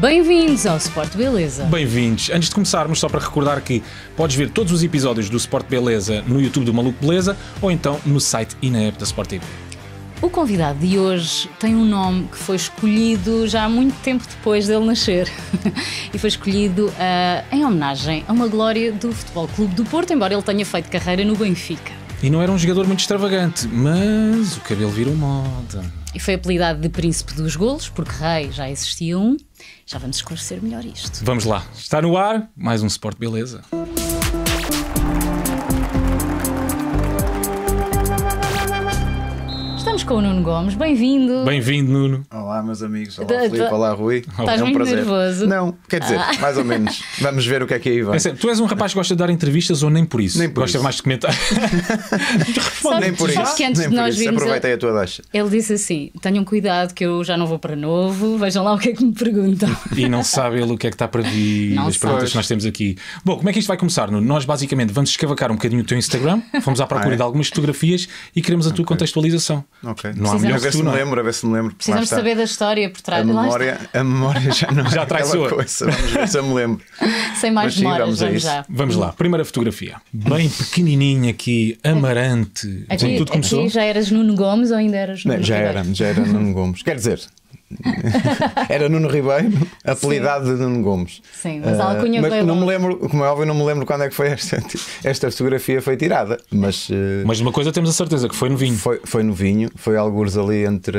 Bem-vindos ao Sport Beleza. Bem-vindos. Antes de começarmos, só para recordar que podes ver todos os episódios do Sport Beleza no YouTube do Maluco Beleza ou então no site e na app da Sport TV. O convidado de hoje tem um nome que foi escolhido já há muito tempo depois dele nascer e foi escolhido uh, em homenagem a uma glória do Futebol Clube do Porto, embora ele tenha feito carreira no Benfica. E não era um jogador muito extravagante, mas o cabelo virou moda. E foi apelidado de Príncipe dos Golos, porque rei já existia um. Já vamos esclarecer melhor isto. Vamos lá. Está no ar mais um Sport Beleza. com o Nuno Gomes. Bem-vindo. Bem-vindo, Nuno. Olá, meus amigos. Olá, Filipe. Olá, Rui. Estás é um prazer. nervoso. Não, quer dizer, ah. mais ou menos. Vamos ver o que é que aí vai. É tu és um rapaz que gosta de dar entrevistas ou nem por isso? Nem por gosta isso. mais de comentar. Nem por isso. que antes nem de nós virmos, Aproveitei a tua deixa. Ele disse assim: tenham cuidado que eu já não vou para novo. Vejam lá o que é que me perguntam. E não sabe ele o que é que está para vir, não as sabes. perguntas que nós temos aqui. Bom, como é que isto vai começar, Nuno? Nós basicamente vamos escavacar um bocadinho o teu Instagram, fomos à procura ah, é? de algumas fotografias e queremos a tua contextualização. Okay ok. Não há a ver se me é? lembro, a ver se me lembro. Precisamos saber da história por trás. A memória, a memória já não é já é coisa. Vamos ver se eu me lembro. Sem mais Mas, sim, vamos, vamos, lá. Primeira fotografia. Bem pequenininha aqui, amarante. Aqui, tudo começou? aqui já eras Nuno Gomes ou ainda eras Nuno Já era, já era Nuno Gomes. Quer dizer, Era Nuno Ribeiro, apelidado Sim. de Nuno Gomes. Sim, mas ah, alcunha uh, mas não me lembro, como é óbvio, não me lembro quando é que foi esta, esta fotografia foi tirada. Mas, uh, mas uma coisa temos a certeza que foi no vinho. Foi, foi no vinho, foi alguns ali entre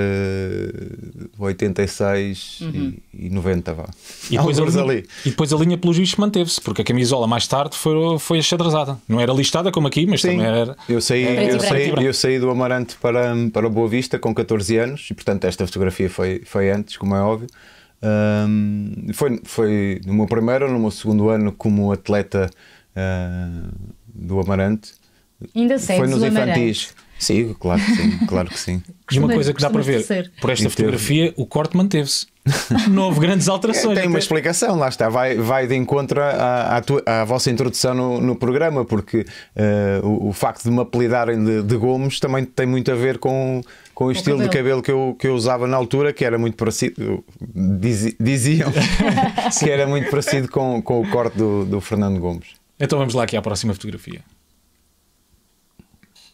86 uhum. e, e 90. Vá. E, depois a linha, ali. e depois a linha pelos bichos manteve-se, porque a camisola mais tarde foi, foi achadrezada. Não era listada como aqui, mas Sim. também era. Eu saí, eu, saí, eu saí do Amarante para, para Boa Vista com 14 anos e, portanto, esta fotografia foi foi, antes, como é óbvio. Um, foi, foi no meu primeiro ou no meu segundo ano como atleta uh, do Amarante. Ainda sei, Foi nos infantis. Sim, claro que sim, claro que sim. E uma coisa que dá para ver, ser. por esta e fotografia, teve... o corte manteve-se. Não houve grandes alterações. É, tem uma explicação, lá está. Vai, vai de encontro à, à, tua, à vossa introdução no, no programa, porque uh, o, o, facto de me apelidarem de, de Gomes também tem muito a ver com com o estilo cabelo. de cabelo que eu, que eu usava na altura, que era muito parecido, diz, diziam que era muito parecido com, com o corte do, do Fernando Gomes. Então vamos lá aqui à próxima fotografia.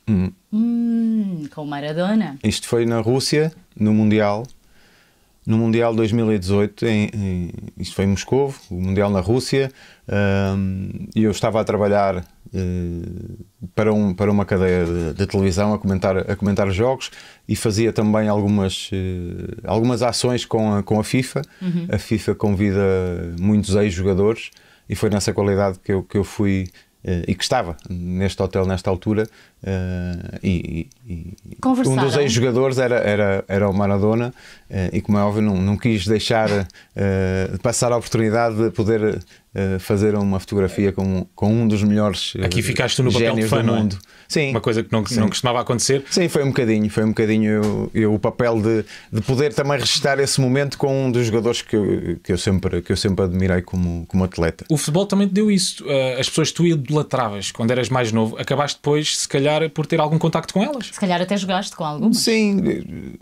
Hum. Hum, com Maradona. Isto foi na Rússia, no Mundial. No Mundial 2018, em, em, isto foi em Moscou, o Mundial na Rússia, hum, e um, eu estava a trabalhar eh, para, um, para uma cadeia de, de, televisão a comentar, a comentar jogos e fazia também algumas, eh, algumas ações com a, com a FIFA. Uhum. A FIFA convida muitos ex-jogadores e foi nessa qualidade que eu, que eu fui eh, e que estava neste hotel nesta altura Uh, e, e, um dos ex-jogadores era, era, era o Maradona, uh, e como é óbvio, não, não quis deixar uh, passar a oportunidade de poder fazer uma fotografia com, com um dos melhores Aqui ficaste no papel de fã, do é? mundo. É? Sim. Uma coisa que não, não costumava acontecer. Sim, foi um bocadinho, foi um bocadinho eu, eu, o papel de, de poder também registrar esse momento com um dos jogadores que eu, que eu, sempre, que eu sempre admirei como, como atleta. O futebol também te deu isso. as pessoas que tu idolatravas quando eras mais novo, acabaste depois, se calhar calhar por ter algum contacto com elas. Se calhar até jogaste com algumas. Sim,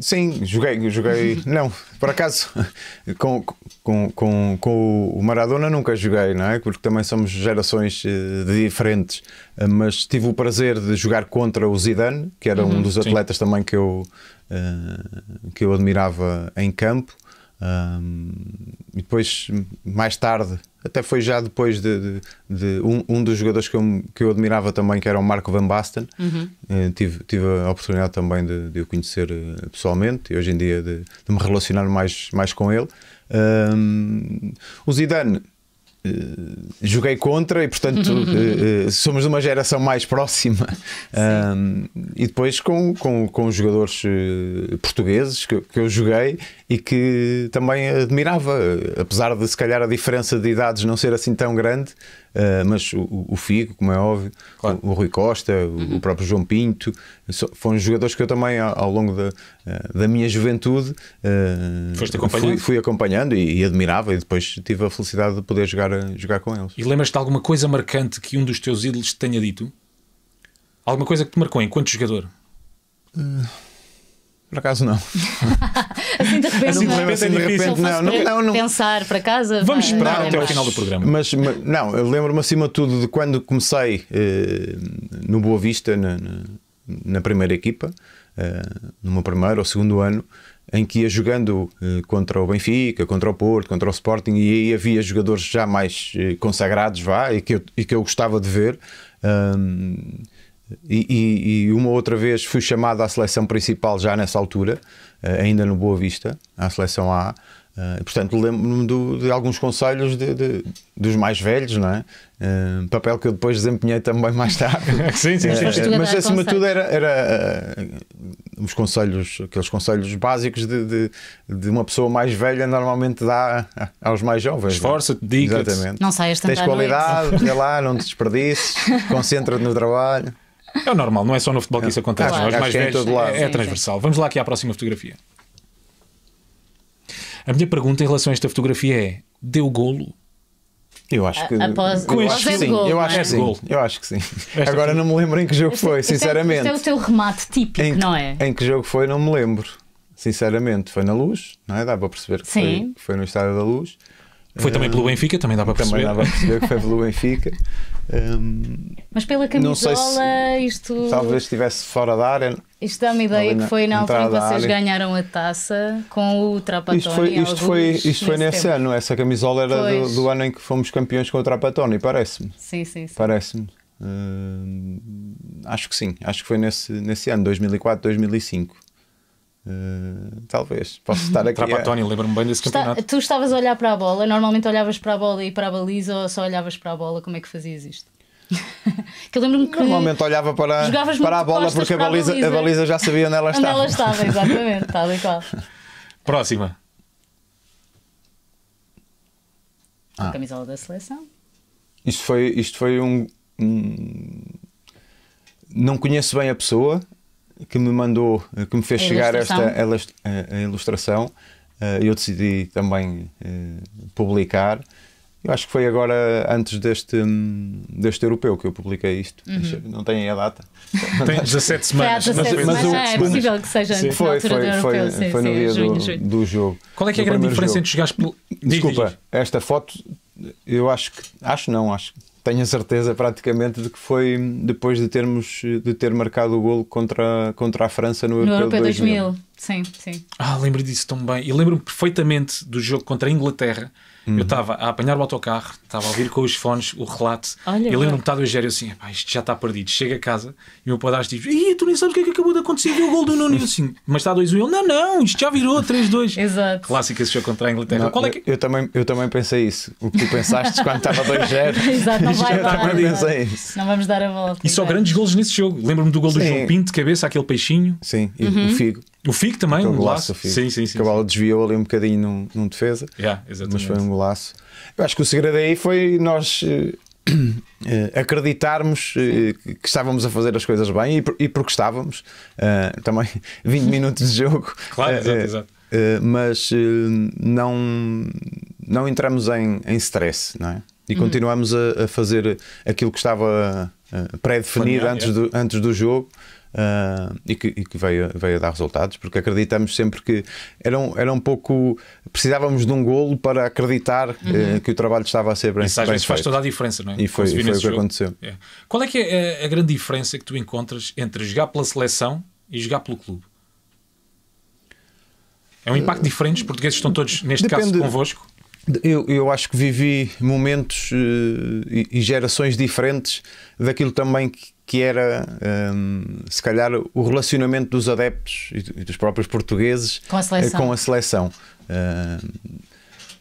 sim, joguei, joguei. não, por acaso, com, com, com, com o Maradona nunca joguei, não é? Porque também somos gerações eh, diferentes. Eh, mas tive o prazer de jogar contra o Zidane, que era uhum, um dos atletas sim. também que eu, eh, que eu admirava em campo. e depois, mais tarde, até foi já depois de, de, de um, um, dos jogadores que eu, que eu admirava também, que era o Marco Van Basten. Uhum. Uh, tive, tive a oportunidade também de, de, o conhecer eh, pessoalmente e hoje em dia de, me relacionar mais, mais com ele. Um, o Zidane. Uh, joguei contra e, portanto, uh, somos de uma geração mais próxima. Um, e depois com, com, com os jogadores portugueses que, que eu joguei e que também admirava, apesar de se calhar a diferença de idades não ser assim tão grande, uh, mas o, o, Figo, como é óbvio, claro. o, o, Rui Costa, uhum. o próprio João Pinto, foram jogadores que eu também ao, ao longo da, eh, da minha juventude uh, acompanhando? Fui, fui, acompanhando e, e, admirava e depois tive a felicidade de poder jogar, jogar com eles. E lembras-te de alguma coisa marcante que um dos teus ídolos te tenha dito? Alguma coisa que te marcou enquanto jogador? Uh... Por acaso não. assim de repente, assim é? de repente, de repente não, não, não, não. Pensar para casa. Vamos vai, esperar até ao final do programa. Mas, mas não, eu lembro-me acima de tudo de quando comecei eh, no Boa Vista, na, na, na primeira equipa, eh, no meu primeiro ou segundo ano, em que ia jogando eh, contra o Benfica, contra o Porto, contra o Sporting, e aí havia jogadores já mais eh, consagrados, vá, e que eu, e que eu gostava de ver. Ehm, e, e, e, uma outra vez fui chamado à seleção principal já nessa altura, eh, ainda no Boa Vista, à seleção A. Eh, portanto, lembro-me de alguns conselhos de, de, dos mais velhos, não é? Eh, papel que eu depois desempenhei também mais tarde. sim, sim, sim. mas acima de tudo era, era uh, os conselhos, aqueles conselhos básicos de, de, de, uma pessoa mais velha normalmente dá aos mais jovens. É? Esforça-te, diga-te. Não saias Tens qualidade, vê lá, não te desperdices, concentra-te no trabalho. É normal, não é só no futebol que isso é. acontece. Claro. mais é velhos, é, é transversal. Vamos lá aqui à próxima fotografia. A minha pergunta em relação a esta fotografia é: deu golo? Eu acho que. Após, eu, após sim. Gol, é? eu acho que sim. Eu acho que sim. Agora não me lembro em que jogo foi, sinceramente. Este é o teu remate típico, não é? Em que jogo foi, não me lembro. Sinceramente, foi na luz, não é? Dá para perceber que foi, foi, no Estádio da Luz. Foi também pelo Benfica, também dá para perceber. Também dá para perceber que foi pelo Benfica. Um, Mas pela camisola, se, isto. Talvez estivesse fora da área. Isto dá uma ideia que foi na altura em que vocês ganharam a taça com o Trapatoni. Isto foi, isto foi, isto foi nesse tempo. ano, essa camisola era do, do, ano em que fomos campeões com o Trapatoni, parece-me. Sim, sim, sim. Parece-me. acho que sim, acho que foi nesse, nesse ano, 2004, 2005. Eh, talvez, posso estar aqui. Trapatónio, lembro-me bem desse Está, campeonato. Tu estavas a olhar para a bola, normalmente olhavas para a bola e para a baliza ou só olhavas para a bola? Como é que fazias isto? que eu lembro-me que normalmente olhava para, para a bola porque a baliza, a baliza, já sabia onde ela estava. Onde ela estava, exatamente, tal e qual. Próxima. Ah. A camisola da seleção. Isto foi, isto foi um, um. Não conheço bem a pessoa, que me mandou, que me fez a chegar esta a, a ilustração, eh, eu decidi também eh, publicar. Eu acho que foi agora antes deste, hum, deste europeu que eu publiquei isto. Uhum. Não tem a data. tem 17 semanas. É, mas, mas, é possível que seja antes Foi, foi, foi, europeu, sim, foi no sim, dia junho, do, junho. do, jogo. Qual é, é a grande diferença jogo. entre os gajos? Desculpa, esta foto eu acho que. Acho não, acho que tenho a certeza praticamente de que foi depois de termos de ter marcado o golo contra, contra a França no, no Europeu, 2000. 2000. Sim, sim. Ah, lembro disso tão bem. E lembro-me perfeitamente do jogo contra a Inglaterra Uhum. Eu estava a apanhar o autocarro, estava a ouvir com os fones o relato Olha, e lembro-me que está do Egério assim: isto já está perdido. Chega a casa e o meu padrasto diz: Ih, tu nem sabes o que é que acabou de acontecer. Viu o gol do Nuno E assim, mas está 2-1. Ele: Não, não, isto já virou 3-2. Exato. Clássico esse jogo contra a Inglaterra. Não, Qual é que... eu, eu, também, eu também pensei isso. O que tu pensaste quando estava 2-0. Exato, não vai dar. Também pensei isso. Não vamos dar a volta. E só grandes golos nesse jogo. Lembro-me do gol Sim. do João Pinto de cabeça, aquele peixinho. Sim, e uhum. o Figo. O Figo também, um golaço. golaço sim, sim, sim. O desviou ali um bocadinho num, num defesa. Yeah, mas foi um golaço. Eu acho que o segredo aí foi nós uh, acreditarmos uh, que estávamos a fazer as coisas bem e, e porque estávamos. também 20 minutos de jogo. claro, exato, exato. mas não, não entramos em, em stress, não é? E uhum. continuamos uhum. a, a, fazer aquilo que estava pré-definido antes, do, antes do jogo uh, e que, e que veio, veio, a dar resultados, porque acreditamos sempre que era um, era um pouco. precisávamos de um golo para acreditar eh, uhum. uh, que o trabalho estava a ser bem, Isso às bem vezes feito. faz toda a diferença, não é? E foi, foi o que jogo. aconteceu. É. Qual é que é a grande diferença que tu encontras entre jogar pela seleção e jogar pelo clube? É um impacto eh, diferente? Os portugueses estão todos, neste Depende. caso, convosco? Eu, eu acho que vivi momentos uh, e, e gerações diferentes daquilo também que, que era, hum, se calhar, o relacionamento dos adeptos e dos próprios portugueses com a seleção. Eh, com a seleção. Uh,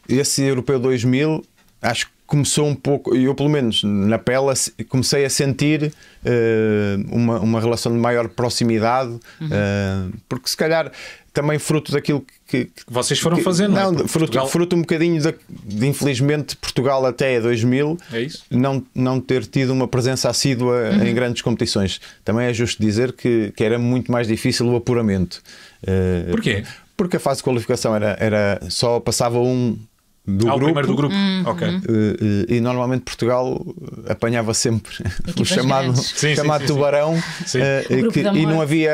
esse Europeu 2000 acho que começou um pouco, eu pelo menos na pele comecei a sentir uh, uma, uma relação de maior proximidade, uhum. uh, porque se calhar também fruto daquilo que, que vocês foram que, fazendo, não, é? fruto, Portugal... fruto um bocadinho de, de, infelizmente Portugal até 2000 é não, não ter tido uma presença assídua uhum. em grandes competições. Também é justo dizer que, que era muito mais difícil o apuramento. Uh, Porquê? Porque a fase de qualificação era, era só passava um do ah, grupo. primeiro do grupo. Uhum. Okay. Hum. E, eh, eh, e, normalmente Portugal apanhava sempre o chamado, sim, chamado sim, sim, tubarão uh, que, e não havia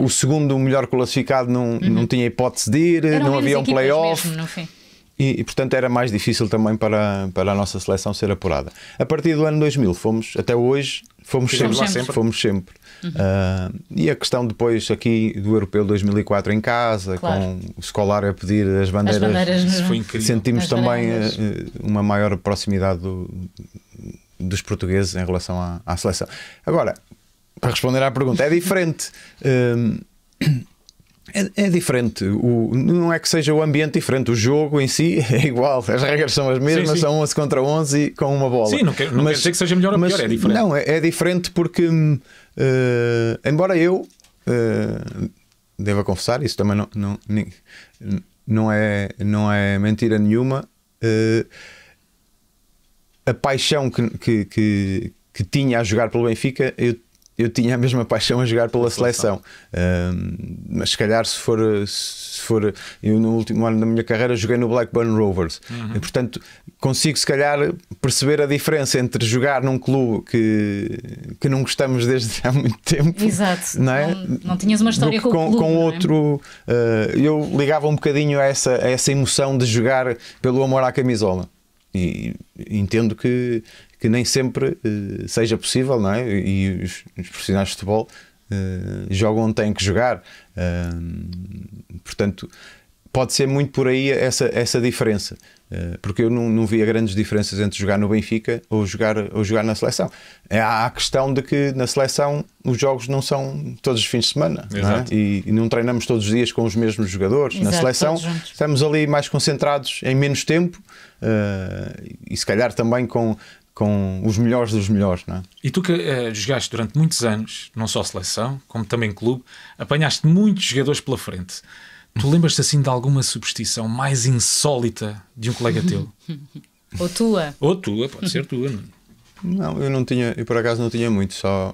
o segundo melhor classificado, não, uhum. não tinha hipótese de ir, Eram não havia um playoff. Mesmo, e, e, portanto era mais difícil também para, para a nossa seleção ser apurada. A partir do ano 2000 fomos, até hoje, fomos, fomos sempre, sempre. Fomos sempre. Uhum. Uh, e a questão depois aqui do Europeu 2004 em casa, claro. com o escolar a pedir as bandeiras, as bandeiras sentimos as também bandeiras. Eh, uma maior proximidade do, dos portugueses em relação à, à, seleção. Agora, para responder à pergunta, é diferente. Uh, É, é, diferente. O, não é que seja o ambiente diferente. O jogo em si é igual. As regras são as mesmas, sim, sim. são 11 contra 11 com uma bola. Sim, não quer, não mas, quer dizer que seja melhor ou mas, pior. É diferente. Não, é, é diferente porque, uh, embora eu uh, deva confessar, isso também não, não, não, é, não é mentira nenhuma. Uh, a paixão que, que, que, que tinha a jogar pelo Benfica, eu eu tinha a mesma paixão a jogar pela seleção. Uh, mas se calhar, se for, se for. Eu, no último ano da minha carreira, joguei no Blackburn Rovers. Uhum. E, portanto, consigo, se calhar, perceber a diferença entre jogar num clube que, que não gostamos desde há muito tempo. Exato. Não, é? não, não tinhas uma história com, com, clube, com é? outro. É? Uh, eu ligava um bocadinho a essa, a essa emoção de jogar pelo amor à camisola. E entendo que que nem sempre uh, seja possível, não é? E os, os profissionais de futebol uh, jogam onde têm que jogar. Eh, portanto, pode ser muito por aí essa, essa diferença. Porque eu não, não via grandes diferenças entre jogar no Benfica ou jogar, ou jogar na seleção. É, há a questão de que na seleção os jogos não são todos os fins de semana não é? e, e, não treinamos todos os dias com os mesmos jogadores. Exato, na seleção estamos ali mais concentrados em menos tempo uh, e se calhar também com com os melhores dos melhores. Não é? E tu que uh, jogaste durante muitos anos, não só seleção, como também clube, apanhaste muitos jogadores pela frente. Tu lembras-te assim de alguma superstição mais insólita de um colega teu? Ou tua? Ou tua, pode ser tua. Não? É? não, eu não tinha, eu por acaso não tinha muito, só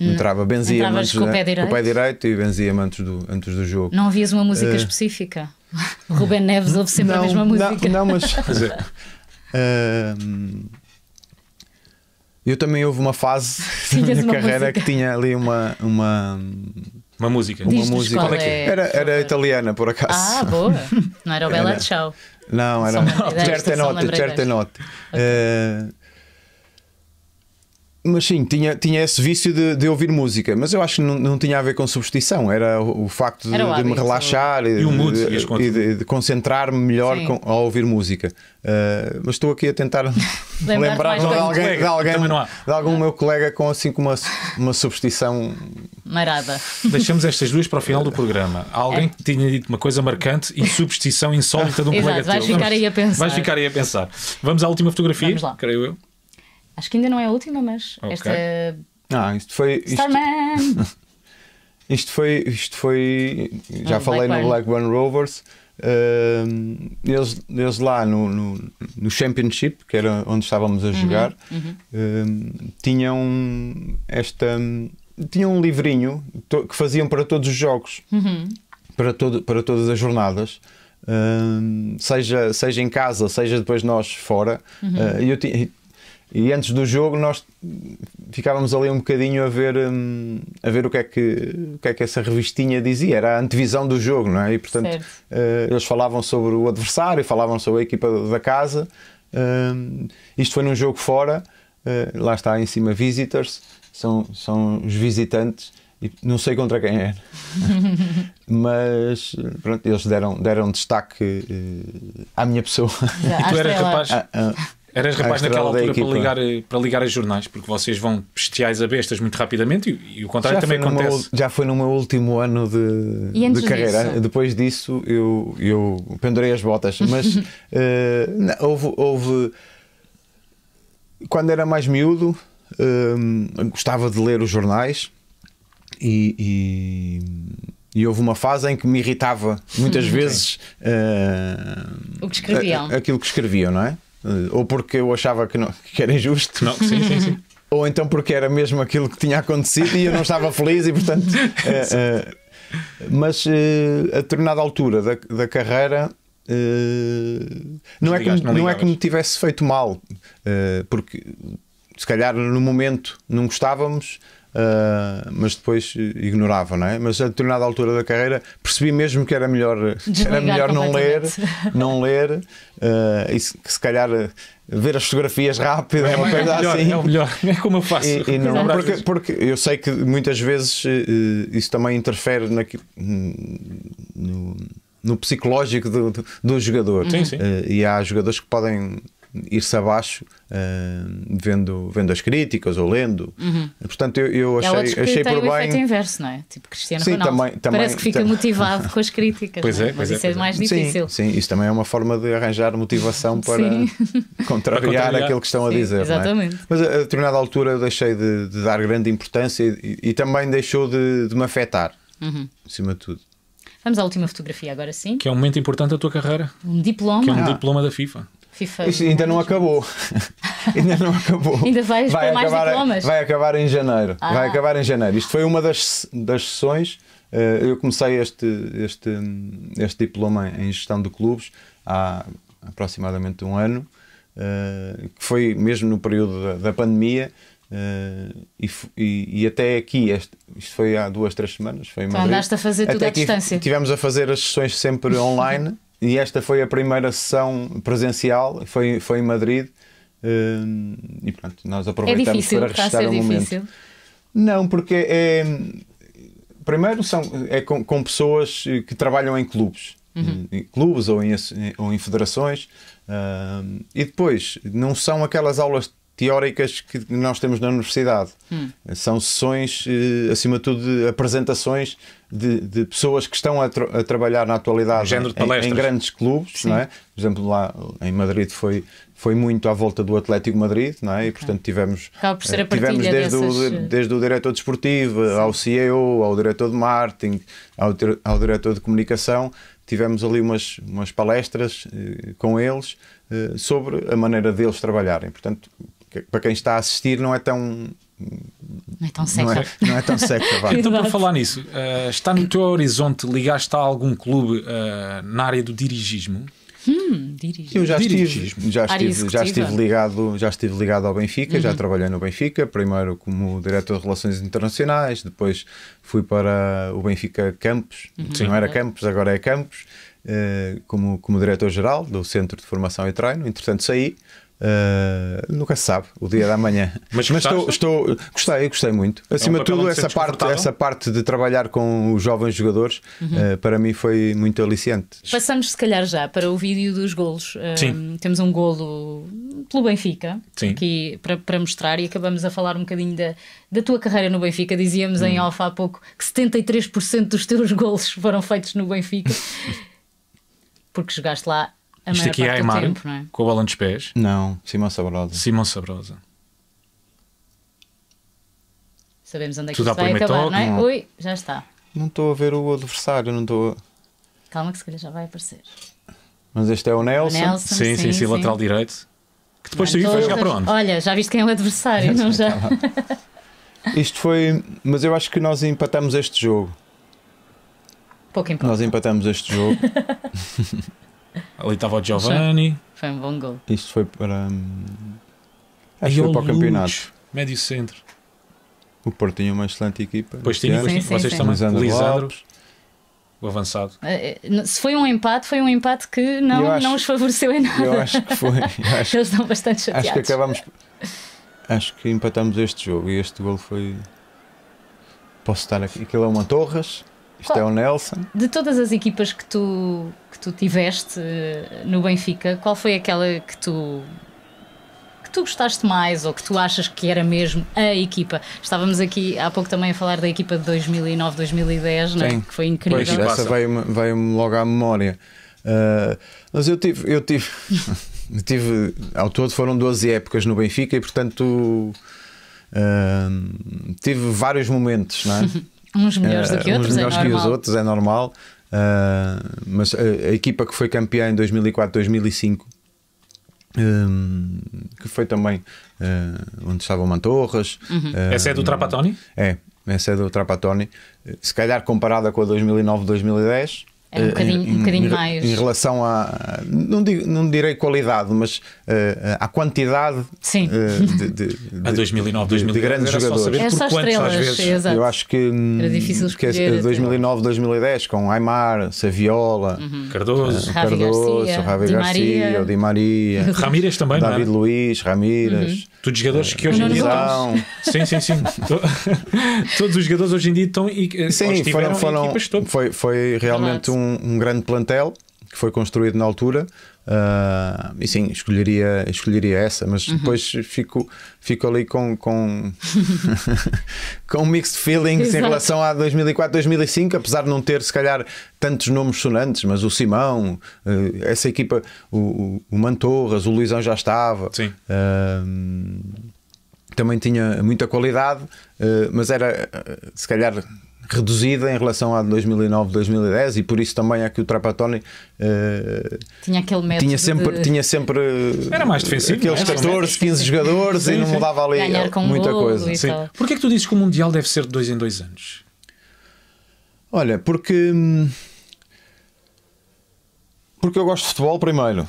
entrava, benzia Entravas antes, com, o pé direito? com o pé direito e benzia antes do, antes do jogo. Não havias uma música uh... específica? Ruben Neves ouve sempre não, a mesma música. Não, não mas. uh... Eu também houve uma fase na da minha carreira música. que tinha ali uma. uma uma música. Uma música. Qual é? Era, era italiana, por acaso. Ah, boa. Não era o Bella Ciao. Não, era certa nota certa nota Okay. Uh, mas sim, tinha, tinha esse vício de, de ouvir música, mas eu acho que não, não, tinha a ver com substituição, era o, o facto de, o de, me relaxar e, o... e de, de concentrar-me melhor com, ao ouvir música. Uh, mas estou aqui a tentar lembrar-me de alguém, de, alguém, de algum não. meu colega com assim com uma, uma substituição marada. Deixamos estas duas para o final do programa. Há alguém é. que tinha dito uma coisa marcante e substituição insólita de um Exato, colega vais teu. Ficar Vamos, aí a pensar. Vais ficar aí a pensar. Vamos à última fotografia, creio eu. Acho que ainda não é a última, mas okay. esta. É ah, isto foi. Starman! isto foi. Isto foi. Já ah, falei Blackburn. no Blackburn Rovers. Uh, eles, eles lá no, no, no, Championship, que era onde estávamos a uhum, jogar, uhum, Uh, tinham esta. Tinham um livrinho que faziam para todos os jogos, uhum. para, todo, para todas as jornadas. Uh, seja, seja em casa, seja depois nós fora, uhum. ah, eu, e antes do jogo nós ficávamos ali um bocadinho a ver, hum, a ver o, que é que, o que é que essa revistinha dizia. Era a antevisão do jogo, não é? E portanto eh, eles falavam sobre o adversário, falavam sobre a equipa da casa. Hum, isto foi num jogo fora, eh, lá está em cima Visitors, são, são os visitantes. E não sei contra quem era, é. mas pronto, eles deram, deram destaque eh, à minha pessoa. Já, e tu eras capaz. Ah, ah. Eras rapaz naquela altura para ligar, eh, para ligar a jornais, porque vocês vão bestiais a bestas muito rapidamente e, e o contrário já também acontece. Meu, já foi no meu último ano de, de carreira. Disso? Depois disso eu, eu pendurei as botas, mas uh, eh, não, houve, houve. Quando era mais miúdo, uh, gostava de ler os jornais e, e... E houve uma fase em que me irritava muitas hum, vezes uh, o que escreviam. aquilo que escreviam, não é? Eh, ou porque eu achava que, não, que era injusto. Não, sim, sim, sim. ou então porque era mesmo aquilo que tinha acontecido e eu não estava feliz e portanto. Eh, eh, mas a determinada altura da, da carreira. não, é que, não, não é que me tivesse feito mal, porque se calhar no momento não gostávamos, Uh, mas depois ignorava, não é? Mas a determinada altura da carreira percebi mesmo que era melhor, era melhor não ler, não ler uh, e se, se calhar ah, ver as fotografias rápido, é, uma é coisa é melhor, assim. É o melhor, é como eu faço. E, e não, porque, porque, eu sei que muitas vezes uh, isso também interfere no, no, psicológico do, do, do jogador. Sim, sim. e há jogadores que podem ir-se abaixo vendo, vendo as críticas ou lendo. Uhum. Portanto, eu, eu achei, é achei por bem. É o efeito inverso, não é? Tipo Cristiano sim, Ronaldo. Também, também, Parece que fica tam... motivado com as críticas. Pois é, é mas pois é, isso é, é mais difícil. Sim, sim, isso também é uma forma de arranjar motivação para contrariar, contrariar, aquilo que estão sim, a dizer. É? Exatamente. É? Mas a, a determinada altura eu deixei de, de dar grande importância e, e, também deixou de, de me afetar, uhum. acima de tudo. Vamos à última fotografia agora sim. Que é um momento importante da tua carreira. Um diploma. Que é um ah. diploma da FIFA. FIFA. Isto ainda não acabou. ainda não acabou. ainda vais vai com acabar, mais diplomas? Vai acabar em janeiro. Ah. Vai acabar em janeiro. Isto foi uma das, das sessões. Eh, eu comecei este, este, este diploma em gestão de clubes há aproximadamente um ano, eh, que foi mesmo no período da, pandemia. Eh, e, e, e até aqui, este, isto foi há duas, três semanas. Foi então andaste a fazer tudo à distância. Tivemos a fazer as sessões sempre online. E esta foi a primeira sessão presencial, foi, foi em Madrid. Hum, e pronto, nós é aproveitamos é difícil, para restar o momento. Não, porque é. Primeiro são, é com, com pessoas que trabalham em clubes. Uhum. Em clubes ou em, ou em federações. Hum, e depois, não são aquelas aulas teóricas que nós temos na universidade. Hum. São sessões, eh, acima de tudo, de apresentações de, de, pessoas que estão a, tra a trabalhar na atualidade em, em, grandes clubes, Sim. não é? Por exemplo, lá em Madrid foi foi muito à volta do Atlético Madrid, não é? E portanto tivemos eh, tivemos desde dessas... o desde o diretor desportivo Sim. ao CEO, ao diretor de marketing, ao, ao diretor de comunicação, tivemos ali umas umas palestras eh, com eles eh, sobre a maneira deles trabalharem. Portanto, para quem está a assistir não é tão não é tão seca. Não é, não é tão seca, Então, para falar nisso, uh, está no teu horizonte, ligaste a algum clube uh, na área do dirigismo? Hum, dirigismo. Eu já estive, já estive, já estive, ligado, já estive ligado ao Benfica, uhum. já trabalhei no Benfica, primeiro como diretor de Relações Internacionais, depois fui para o Benfica Campos, uhum. não era uhum. Campos, agora é Campos, uh, como, como diretor-geral do Centro de Formação e Treino, entretanto saí, Uh, nunca se sabe o dia da manhã. Mas, Mas estou, estou, gostei, gostei muito. Acima é um de tudo, essa parte, essa parte de trabalhar com os jovens jogadores uhum. uh, para mim foi muito aliciante. Passamos, se calhar, já para o vídeo dos golos. Ah, temos um golo pelo Benfica Sim. aqui para, para mostrar e acabamos a falar um bocadinho da, da tua carreira no Benfica. Dizíamos em Alfa hum. há pouco que 73% dos teus golos foram feitos no Benfica. porque jogaste lá a Isto aqui é Aymar, tempo, é? com a bola nos pés. Não, Simão Sabrosa. Simão Sabrosa. Sabemos onde é que está isto vai acabar, toque. não é? Não. Ui, já está. Não estou a ver o adversário, não estou a... Calma que se calhar já vai aparecer. Mas este é o Nelson. O Nelson sim, sim, sim, sim, lateral direito. Que depois tu vais jogar para onde? Olha, já viste quem é o adversário, não já? Tá isto foi. Mas eu acho que nós empatamos este jogo. Pouco importa. Nós empatamos este jogo. Ali estava de Giovanni. Foi um bom gol. Isto foi para. hum, Acho que foi para o campeonato. Médio centro. O Porto tinha uma excelente equipa. Depois tinha, Sim, sim, vocês sim. também. Lisandro o avançado. Eh, eh, se foi um empate, foi um empate que não, acho- não os favoreceu em nada. Eu acho que foi. Acho, Eles estão bastante chateados. acho que Acho que empatamos este jogo e este gol foi. Posso estar aqui. Aquilo é uma Torres. Isto é qual, é o Nelson. De todas as equipas que tu, que tu tiveste eh, no Benfica, qual foi aquela que tu que tu gostaste mais ou que tu achas que era mesmo a equipa? Estávamos aqui há pouco também a falar da equipa de 2009, 2010, né? que foi incrível. Pois, essa veio-me veio logo à memória. Uh, mas eu tive, eu tive, tive, ao todo foram 12 épocas no Benfica e portanto uh, tive vários momentos, não é? Uns melhores do eh, que outros, uns melhores é que normal. os outros, é normal. Uh, mas a, a, equipa que foi campeã em 2004, 2005, um, que foi também uh, onde estava o Mantorras. Uhum. Uh, essa é do Trapatoni? É, essa é do Trapatoni. Se calhar comparada com a 2009, 2010 é um eh, bocadinho, um bocadinho mais. Em relação a. Não, digo, não direi qualidade, mas uh, eh, a eh, quantidade. Sim. Uh, de, de, de, a 2009, 2010. De grandes jogadores. Era só é estrelas, às vezes. Exato. Eu acho que. Hum, era difícil escolher. Que 2009, 2010, com Aymar, Saviola, uhum. Cardoso, uh, Cardoso, Ravi Garcia, Ravi Di Garcia, Di Maria. Ramírez também, David não é? Luiz, Ramírez. Uhum. Todos jogadores que hoje em dia. São... Sim, sim, sim. Todos os jogadores hoje em dia estão. E, sim, foram, foram, foi, foi realmente um um, um grande plantel que foi construído na altura. Uh, e sim, escolheria, escolheria essa, mas uhum. depois fico, fico ali com, com, com um mixed feelings Exato. em relação a 2004, 2005, apesar de não ter se calhar tantos nomes sonantes, mas o Simão, uh, essa equipa, o, o Mantorras, o Luizão já estava. Sim. Uh, também tinha muita qualidade, eh, mas era eh, se calhar reduzida em relação à de 2009, 2010 e por isso também é que o Trapattoni uh, tinha aquele método tinha sempre, de... tinha sempre era mais defensivo aqueles 14, 15 é? jogadores sim, sim. e não mudava ali muita coisa sim. Porquê é que tu dizes que o Mundial deve ser de dois em dois anos? Olha, porque hum, porque eu gosto de futebol primeiro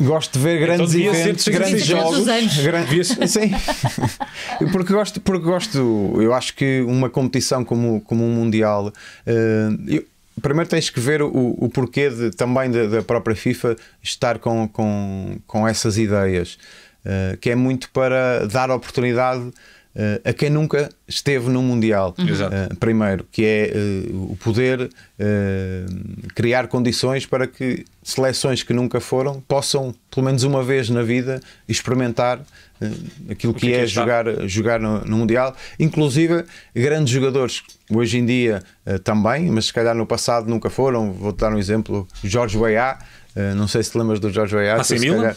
Gosto de ver então grandes então, eventos, grandes jogos. Grandes... Sim. porque, gosto, porque gosto, eu acho que uma competição como, como um Mundial. Uh, eu, primeiro tens que ver o, o porquê de, também da, da, própria FIFA estar com, com, com essas ideias, uh, que é muito para dar oportunidade Uh, a quem nunca esteve num Mundial. Uhum. Uh, primeiro, que é uh, o poder criar condições para que seleções que nunca foram possam, pelo menos uma vez na vida, experimentar aquilo que, que, é, é, é jogar, jogar no, no, Mundial. Inclusive, grandes jogadores hoje em dia também, mas se calhar no passado nunca foram. Vou dar um exemplo: Jorge Weah eh, não sei se te lembras do Jorge Oiato. AC Milan?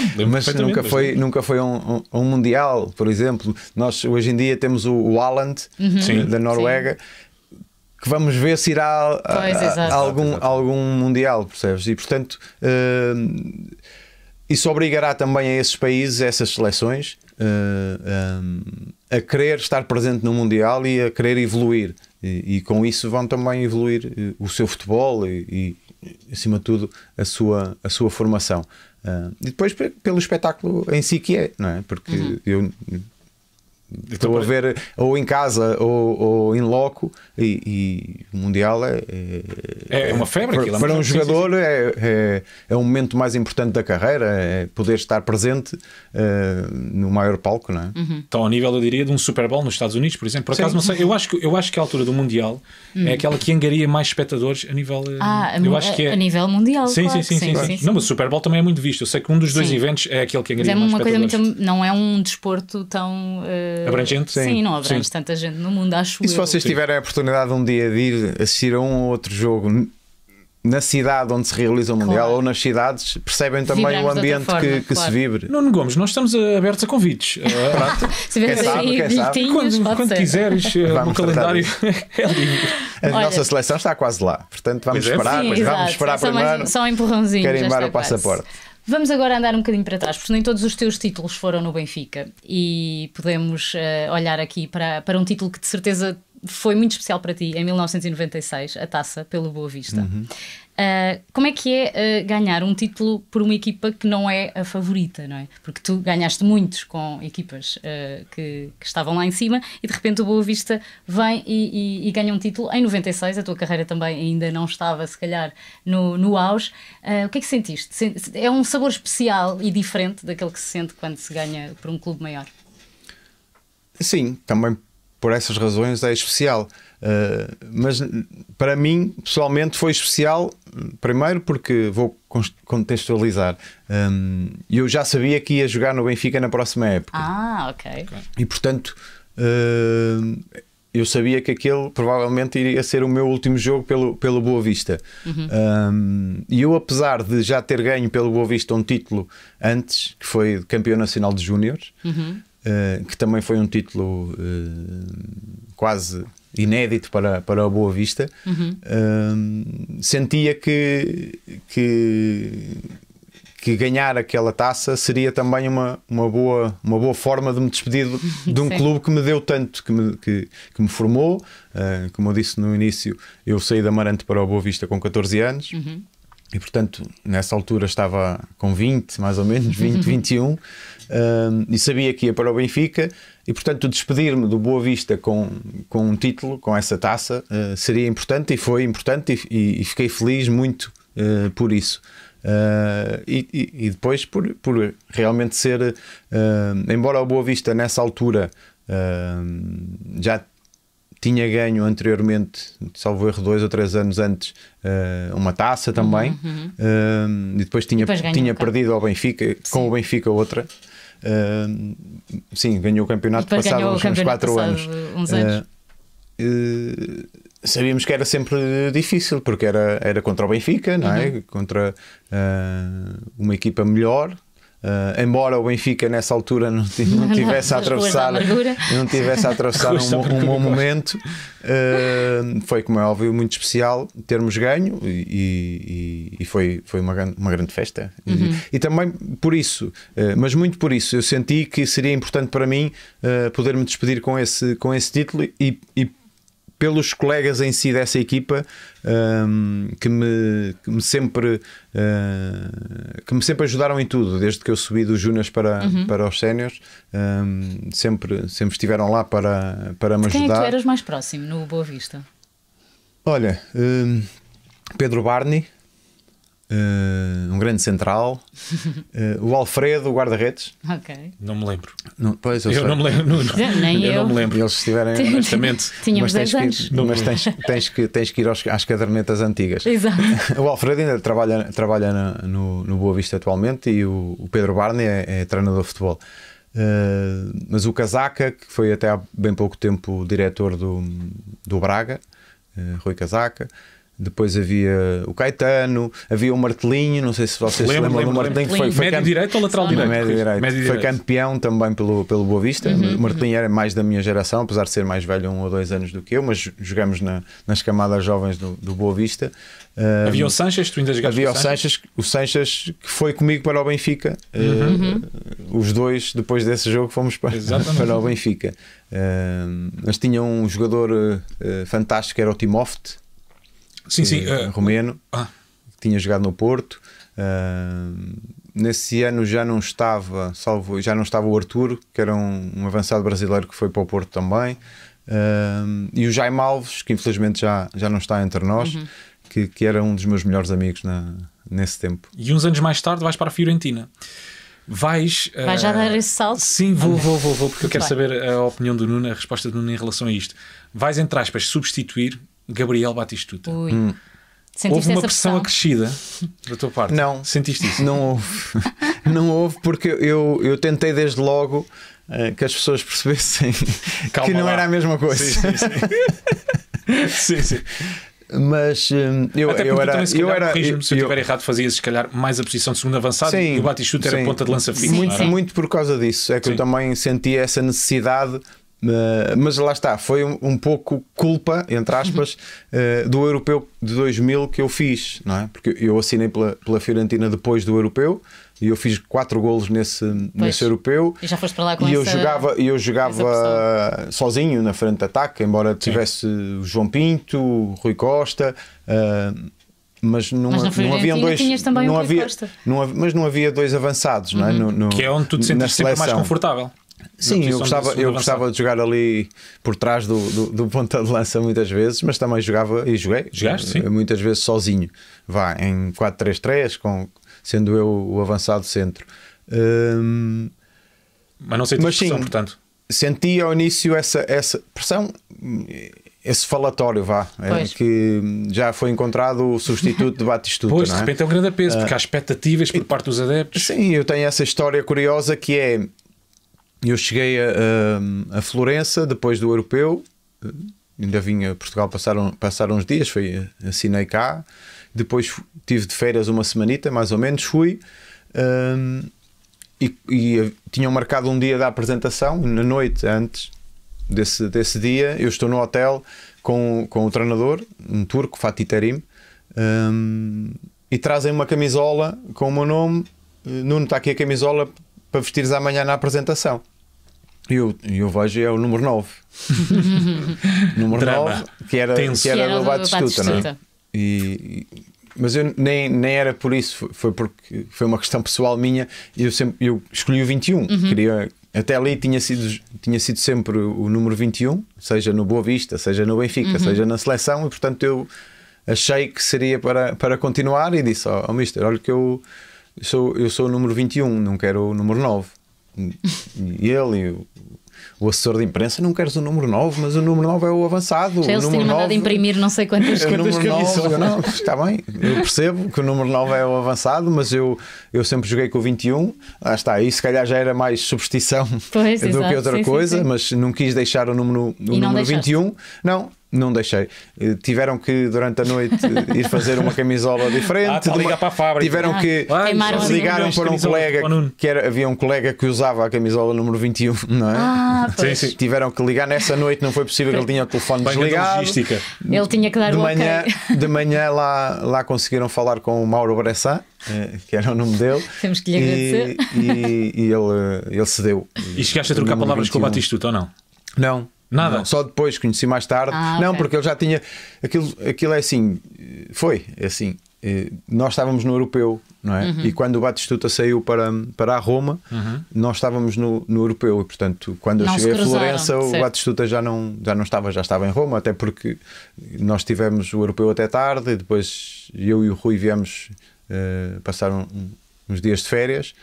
Mas nunca foi, nunca foi um, um, um, Mundial, por exemplo. Nós hoje em dia temos o, o uhum. da Noruega, Sim. que vamos ver se irá a, a, a algum, algum Mundial, percebes? E, portanto, uh, isso obrigará também a esses países, a essas seleções, uh, eh, um, a querer estar presente no Mundial e a querer evoluir. E, e com isso vão também evoluir o seu futebol e, e acima de tudo, a sua, a sua formação. Uh, e depois pelo espetáculo em si que é, não é? Porque uhum. eu Estou a então, ver ou em casa ou, ou em loco e, e o Mundial é, é, é, uma febre. Para, é para um jogador é, é, é, um momento mais importante da carreira, é poder estar presente uh, no maior palco, não é? Uhum. Então, ao nível, eu diria, de um Super Bowl nos Estados Unidos, por exemplo. Por acaso, não sei, eu acho, que, eu acho que a altura do Mundial uhum. é aquela que angaria mais espectadores a nível. Eh, ah, eu a, acho que é... a nível mundial. Sim, claro. sim, sim, sim, sim, sim, Não, mas o Super Bowl também é muito visto. Eu sei que um dos dois sim. eventos é aquele que angaria mas é mais espectadores. Muito, não é um desporto tão. Uh abrangente? Sim, sim não abrange sim. tanta gente no mundo, acho e eu. se vocês tiverem a oportunidade um dia de ir assistir a um ou outro jogo na cidade onde se realiza o Mundial claro. ou nas cidades percebem também Vibramos o ambiente forma, que, que claro. se vibre. Nuno Gomes, nós estamos abertos a convites. Eh, se quem assim, sabe, quem sabe. quando, quando quiseres, eh, vamos o calendário é A Olha. nossa seleção está quase lá, portanto vamos é. esperar, é. Sim, vamos esperar só primeiro. Mais, só um empurrãozinho. Querem já o passaporte. Quase. Vamos agora andar um bocadinho para trás, porque nem todos os teus títulos foram no Benfica e podemos uh, olhar aqui para, para um título que de certeza foi muito especial para ti em 1996, a taça pelo Boa Vista. Uhum. Uh, como é que é uh, ganhar um título por uma equipa que não é a favorita, não é? Porque tu ganhaste muitos com equipas uh, que, que, estavam lá em cima e de repente o Boa Vista vem e, e, e, ganha um título em 96. A tua carreira também ainda não estava, se calhar, no, no auge. o que é que sentiste? É um sabor especial e diferente daquele que se sente quando se ganha por um clube maior? Sim, também por essas razões é especial. Uh, mas para mim, pessoalmente, foi especial, primeiro porque vou contextualizar. Um, eu já sabia que ia jogar no Benfica na próxima época. Ah, ok. E portanto, uh, eu sabia que aquele provavelmente iria ser o meu último jogo pelo, pelo Boa Vista. Uhum. Um, e eu, apesar de já ter ganho pelo Boa Vista um título antes, que foi campeão nacional de Júniores. Uhum eh, que também foi um título eh, quase inédito para, para a Boa Vista, uhum. uh, sentia que, que, que, ganhar aquela taça seria também uma, uma, boa, uma boa forma de me despedir de um clube que me deu tanto, que me, que, que me formou. Uh, como eu disse no início, eu saí da Marante para a Boa Vista com 14 anos. Uhum. E portanto, nessa altura estava com 20, mais ou menos, 20, 21, um, ah, e sabia que ia para o Benfica. E portanto, despedir-me do Boa Vista com, com um título, com essa taça, uh, seria importante e foi importante, e, e fiquei feliz muito uh, por isso. Uh, e, e, depois por, por realmente ser, embora o Boa Vista nessa altura já tinha ganho anteriormente, salvo erro, dois ou três anos antes, eh, uma taça também. Uhum. uhum. Eh, e depois tinha, e depois tinha perdido ao Benfica, Sim. com o Benfica outra. Eh, sim, ganhou o campeonato passado uns, uns quatro passado anos. Uns anos. Uh, uh, sabíamos que era sempre difícil, porque era, era contra o Benfica, não é? Uhum. Contra uh, uma equipa melhor, Uh, embora o Benfica nessa altura não, não tivesse a atravessar, não tivesse a atravessar um, um, bom momento, uh, foi, como é óbvio, muito especial termos ganho e, e, e foi, foi uma, grande, uma grande festa. Uhum. E, e, também por isso, uh, mas muito por isso, eu senti que seria importante para mim poder-me despedir com esse, com esse título e, e pelos colegas em si dessa equipa um, que, me, que, me, sempre uh, que me sempre ajudaram em tudo desde que eu subi dos Júnior para, uhum. para os séniores um, sempre, sempre estiveram lá para, para me ajudar. Quem é que tu eras mais próximo no Boa Vista? Olha, um, Pedro Barney Uh, um grande central, uh, o Alfredo, o guarda-redes. Não me lembro. Não, pois, eu, eu não me lembro. Não, não. Nem eu, eu, não me lembro. Eles estiverem honestamente. Tínhamos mas tens que, mas tens, tens, que, tens que ir aos, às cadernetas antigas. Exato. o Alfredo ainda trabalha, trabalha na, no, no Boa Vista atualmente e o, o Pedro Barney é, é, treinador de futebol. Uh, mas o Casaca, que foi até há bem pouco tempo diretor do, do Braga, Rui Casaca, depois havia o Caetano, havia o Martelinho, não sei se vocês lembro, se lembram lembro, do Martelinho, que foi, foi médio direito ou lateral direito? Médio direito. Médio foi campeão também pelo, pelo Boa Vista. Uhum. O Martelinho era mais da minha geração, apesar de ser mais velho um ou dois anos do que eu, mas jogamos na, nas camadas jovens do, do Boa Vista. Um, havia o Sanches, tu ainda jogaste Havia o Sanches? o Sanches que foi comigo para o Benfica. Uhum. Uh, os dois, depois desse jogo, fomos para, para o Benfica. Uh, mas tinha um jogador uh, fantástico, era o Timofte Sim, sim. Uh, romeno, ah. que tinha jogado no Porto. Uh, nesse ano já não estava, salvo, já não estava o Arturo, que era um, um avançado brasileiro que foi para o Porto também. Uh, e o Jaime Alves, que infelizmente já, já não está entre nós, uhum. que, que era um dos meus melhores amigos na, nesse tempo. E uns anos mais tarde vais para a Fiorentina vais. Vais já ah, dar esse salto? Sim, vou, vou, vou, vou porque eu quero saber a opinião do Nuno, a resposta do Nuno em relação a isto. Vais, entre aspas, substituir Gabriel Batistuta. Ui. Hum. Sentiste houve uma pressão, pressão acrescida da tua parte? Não. Sentiste isso? Não houve. não houve, porque eu, eu tentei desde logo uh, que as pessoas percebessem Calma que não lá. era a mesma coisa. Sim, sim. sim, sim. Mas um, eh, eu, eu era. Também, eu era corrijo se eu estiver errado, fazia se calhar mais a posição de segundo avançado sim, e o Batistuta era ponta de lança fixa. Muito, muito por causa disso. É que eu também sentia essa necessidade eh, mas lá está, foi um, um pouco culpa, entre aspas, uh, do europeu de 2000 que eu fiz, não é? Porque eu assinei pela, pela Fiorentina depois do europeu e eu fiz quatro golos nesse, nesse europeu. E já foste para lá com e essa, eu jogava E eu jogava sozinho na frente de ataque, embora tivesse o João Pinto, Rui Costa. Uh, mas não, mas não dois não havia, não havia, mas não havia dois avançados uhum. não é? Uhum. no, no, que é onde tu te sentes sempre mais confortável Sim, eu é gostava, eu gostava de jogar ali por trás do, do, do, ponta de lança muitas vezes, mas também jogava e joguei Jogaste, eh, muitas vezes sozinho, vá em 4-3-3, com, sendo eu o avançado centro. Hum, mas não sei pressão, portanto. Sentia ao início essa, essa pressão, eh, esse falatório, vá, é, que já foi encontrado o substituto de Batistuta. Pois, é? de repente é um grande peso, porque há ah, expectativas por parte dos adeptos. Sim, eu tenho essa história curiosa que é eu cheguei a, a, Florença depois do europeu, ainda vinha a Portugal passaram passaram uns dias, foi assinei cá, depois tive de férias uma semanita mais ou menos, fui um, e, e, tinham marcado um dia da apresentação na noite antes desse desse dia eu estou no hotel com, com o treinador um turco Fatih Terim um, e trazem uma camisola com o meu nome Nuno está aqui a camisola para vestires amanhã na apresentação. E o, e o Vejo é o número 9. número Drama. 9, que era, que era, que era do Batistuta, não é? E, mas eu nem, nem era por isso, foi porque foi uma questão pessoal minha. Eu, sempre, eu escolhi o 21, uhum. queria, até ali tinha sido, tinha sido sempre o número 21, seja no Boa Vista, seja no Benfica, uhum. seja na seleção, e portanto eu achei que seria para, para continuar e disse ao, oh, ao Mister: olha que eu eu sou, eu sou o número 21, não quero o número 9. E ele, o, o assessor de imprensa, não queres o número 9, mas o número 9 é o avançado. Já eles tinham mandado imprimir não sei quantas é quantas camisolas. Não, está bem, eu percebo que o número 9 é o avançado, mas eu, eu sempre joguei com o 21. Ah, está, aí se calhar já era mais superstição pois, do exato, que outra sim, coisa, sim, sim. mas não quis deixar o número, o e número 21. Não, não deixei. Eh, tiveram que, durante a noite, ir fazer uma camisola diferente. Ah, tá para a fábrica. Tiveram ah, que. Ah, ligaram para um colega. Que era... Havia um colega que usava a camisola número 21, não é? Ah, Sim, sim. Tiveram que ligar. Nessa noite não foi possível, ele tinha o telefone Bem desligado. Então, logística. Ele tinha que dar de manhã, okay. De manhã lá, lá conseguiram falar com o Mauro Bressan, eh, que era o nome dele. Temos que lhe agradecer. E, e, e ele, eh, ele cedeu. E chegaste a trocar palavras 21. com o Batistuto ou não? Não. Nada. Não, só depois conheci mais tarde. Ah, não, okay. porque ele já tinha. Aquilo, aquilo é assim. Foi é assim. Eh, nós estávamos no europeu, não é? Uhum. E quando o Batistuta saiu para, para a Roma, uhum. nós estávamos no, no europeu. E portanto, quando não eu cheguei a Florença, o certo. Batistuta já não, já não estava, já estava em Roma, até porque nós tivemos o europeu até tarde. E depois eu e o Rui viemos uh, passar um, uns dias de férias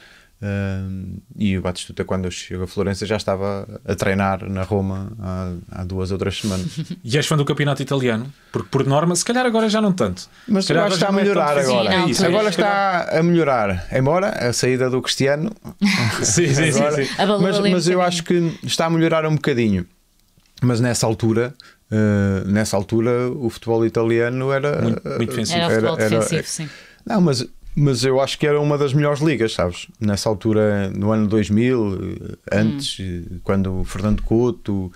e o Batistuta, quando eu chego a Florença, já estava a treinar na Roma há, há duas ou três semanas. e és fã do campeonato italiano? Porque, por norma, se calhar agora já não tanto. Mas agora está a é melhorar. É agora sim, não, é isso, agora está a melhorar. Embora a saída do Cristiano. sim, sim, agora, sim, sim. Mas, mas eu acho que está a melhorar um bocadinho. Mas nessa altura, uh, nessa altura o futebol italiano era muito, muito eh, defensivo. Era, era, era, defensivo, sim. Não, mas mas eu acho que era uma das melhores ligas, sabes? Nessa altura, no ano 2000, eh, antes, hum. Eh, quando o Fernando Couto,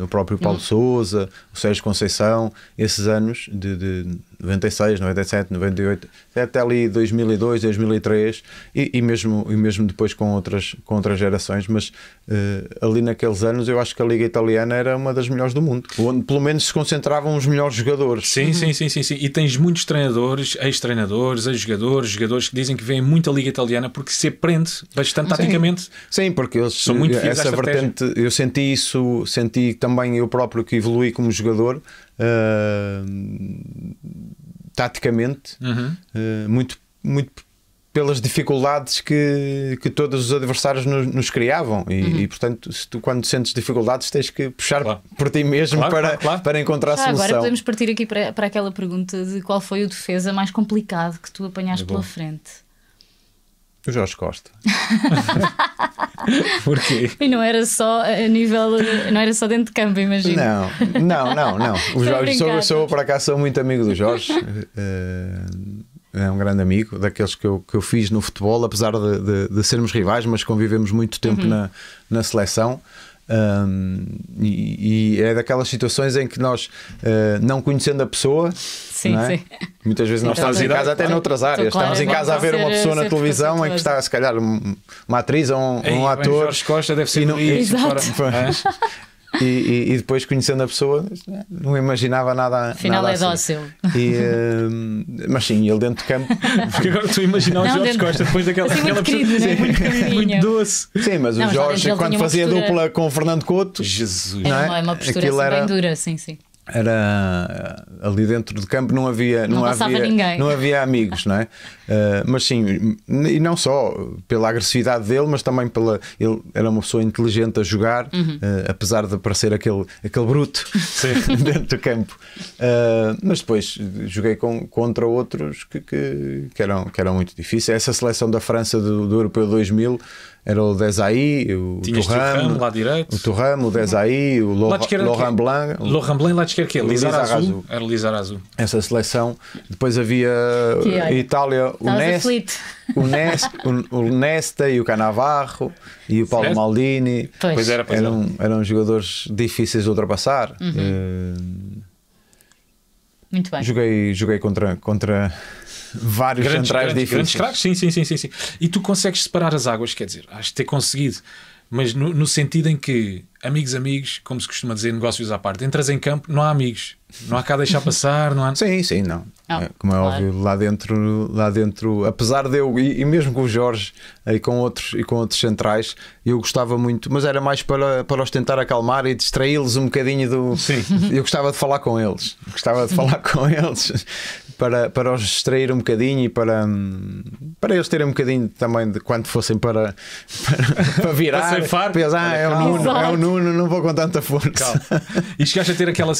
uh, o próprio Paulo hum. Souza, o Sérgio Conceição, esses anos de, de 96, 97, 98, até ali 2002, 2003 e, e mesmo, e mesmo depois com outras, com outras gerações, mas uh, ali naqueles anos eu acho que a Liga Italiana era uma das melhores do mundo, onde pelo menos se concentravam os melhores jogadores. Sim, uhum. sim, sim, sim, sim. E tens muitos treinadores, ex-treinadores, ex-jogadores, jogadores que dizem que vêem muito a Liga Italiana porque se aprende bastante taticamente. Sim, porque eles são muito eh, fiéis essa vertente. Eu senti isso, senti também eu próprio que evolui como jogador taticamente, uhum. uh, muito, muito pelas dificuldades que, que todos os adversários nos, nos criavam. E, uhum. e, portanto, se tu, quando sentes dificuldades, tens que puxar claro. por ti mesmo claro, para, claro. para encontrar a solução. Agora podemos partir aqui para, para aquela pergunta de qual foi o defesa mais complicado que tu apanhaste é pela frente. O Jorge Costa. Porquê? E não era só a nível. Não era só dentro de campo, imagino. Não, não, não. não. O Jorge, sou, sou, por acaso, sou muito amigo do Jorge. Eh, eh, é um grande amigo, daqueles que eu, que eu fiz no futebol, apesar de, de, de sermos rivais, mas convivemos muito tempo uhum. na, na seleção. Um, e, e, é daquelas situações em que nós, uh, não conhecendo a pessoa, sim, é? sim. muitas vezes sim, nós estamos em casa, claro. até noutras áreas, estamos em casa a ver uma eh, pessoa na televisão em que, está, se calhar, uma atriz ou um, Ei, um ator. Jorge Costa deve ser e, não, e, fora, E, e, e, depois conhecendo a pessoa, não imaginava nada. Afinal nada é assim. dócil. E, uh, mas sim, ele dentro de campo. Porque agora estou a imaginar o Jorge dentro... Costa depois daquela, assim, daquela muito pessoa. Querido, né? muito, muito, doce. Sim, mas não, o Jorge, quando fazia postura... dupla com o Fernando Couto, Jesus, não é? é uma postura assim, era... bem dura, sim, sim era eh, ali dentro de campo não havia não, não havia ninguém. não havia amigos não é uh, mas sim e não só pela agressividade dele mas também pela ele era uma pessoa inteligente a jogar uhum. uh, apesar de parecer aquele aquele bruto dentro do campo uh, mas depois joguei com, contra outros que, que, que eram que eram muito difíceis essa seleção da França do, do Europeu 2000 era o Desai, o Turram, Thuram, Thuram, lá direito. o Thuram, o Desai, o Laurent é- Blanc. Laurent Blanc, lá de esquerda, que é Lizar Azul. Era Lizar Azul. Essa seleção. Depois havia a eh, Itália, o Nest, o, Nest, o, Nesta e o Canavarro e o Paulo certo? Maldini. Pois. Pois era, pois eram, eram jogadores difíceis de ultrapassar. Uhum. Uh... Muito bem. Joguei, joguei contra, contra vários grandes, centrais grandes, diferentes. Grandes craques, sim, sim, sim, sim, E tu consegues separar as águas, quer dizer, acho que ter conseguido, mas no, sentido em que amigos, amigos, como se costuma dizer, negócios à parte, entras em campo, não há amigos, não há cá deixar passar, não há. Sim, sim, não. É, como é óbvio, lá dentro, lá dentro, apesar de eu, e, mesmo com o Jorge e com outros, e com outros centrais, eu gostava muito, mas era mais para, para os tentar acalmar e distraí-los um bocadinho do. Sim. Eu gostava de falar com eles, gostava de falar com eles para, para os distrair um bocadinho e para, hum, para eles terem um bocadinho também de quando fossem para, para, para virar. para Pensar, ah, é o, Nuno, é o Nuno, não vou com tanta força. Calma. E chegaste a ter aquela.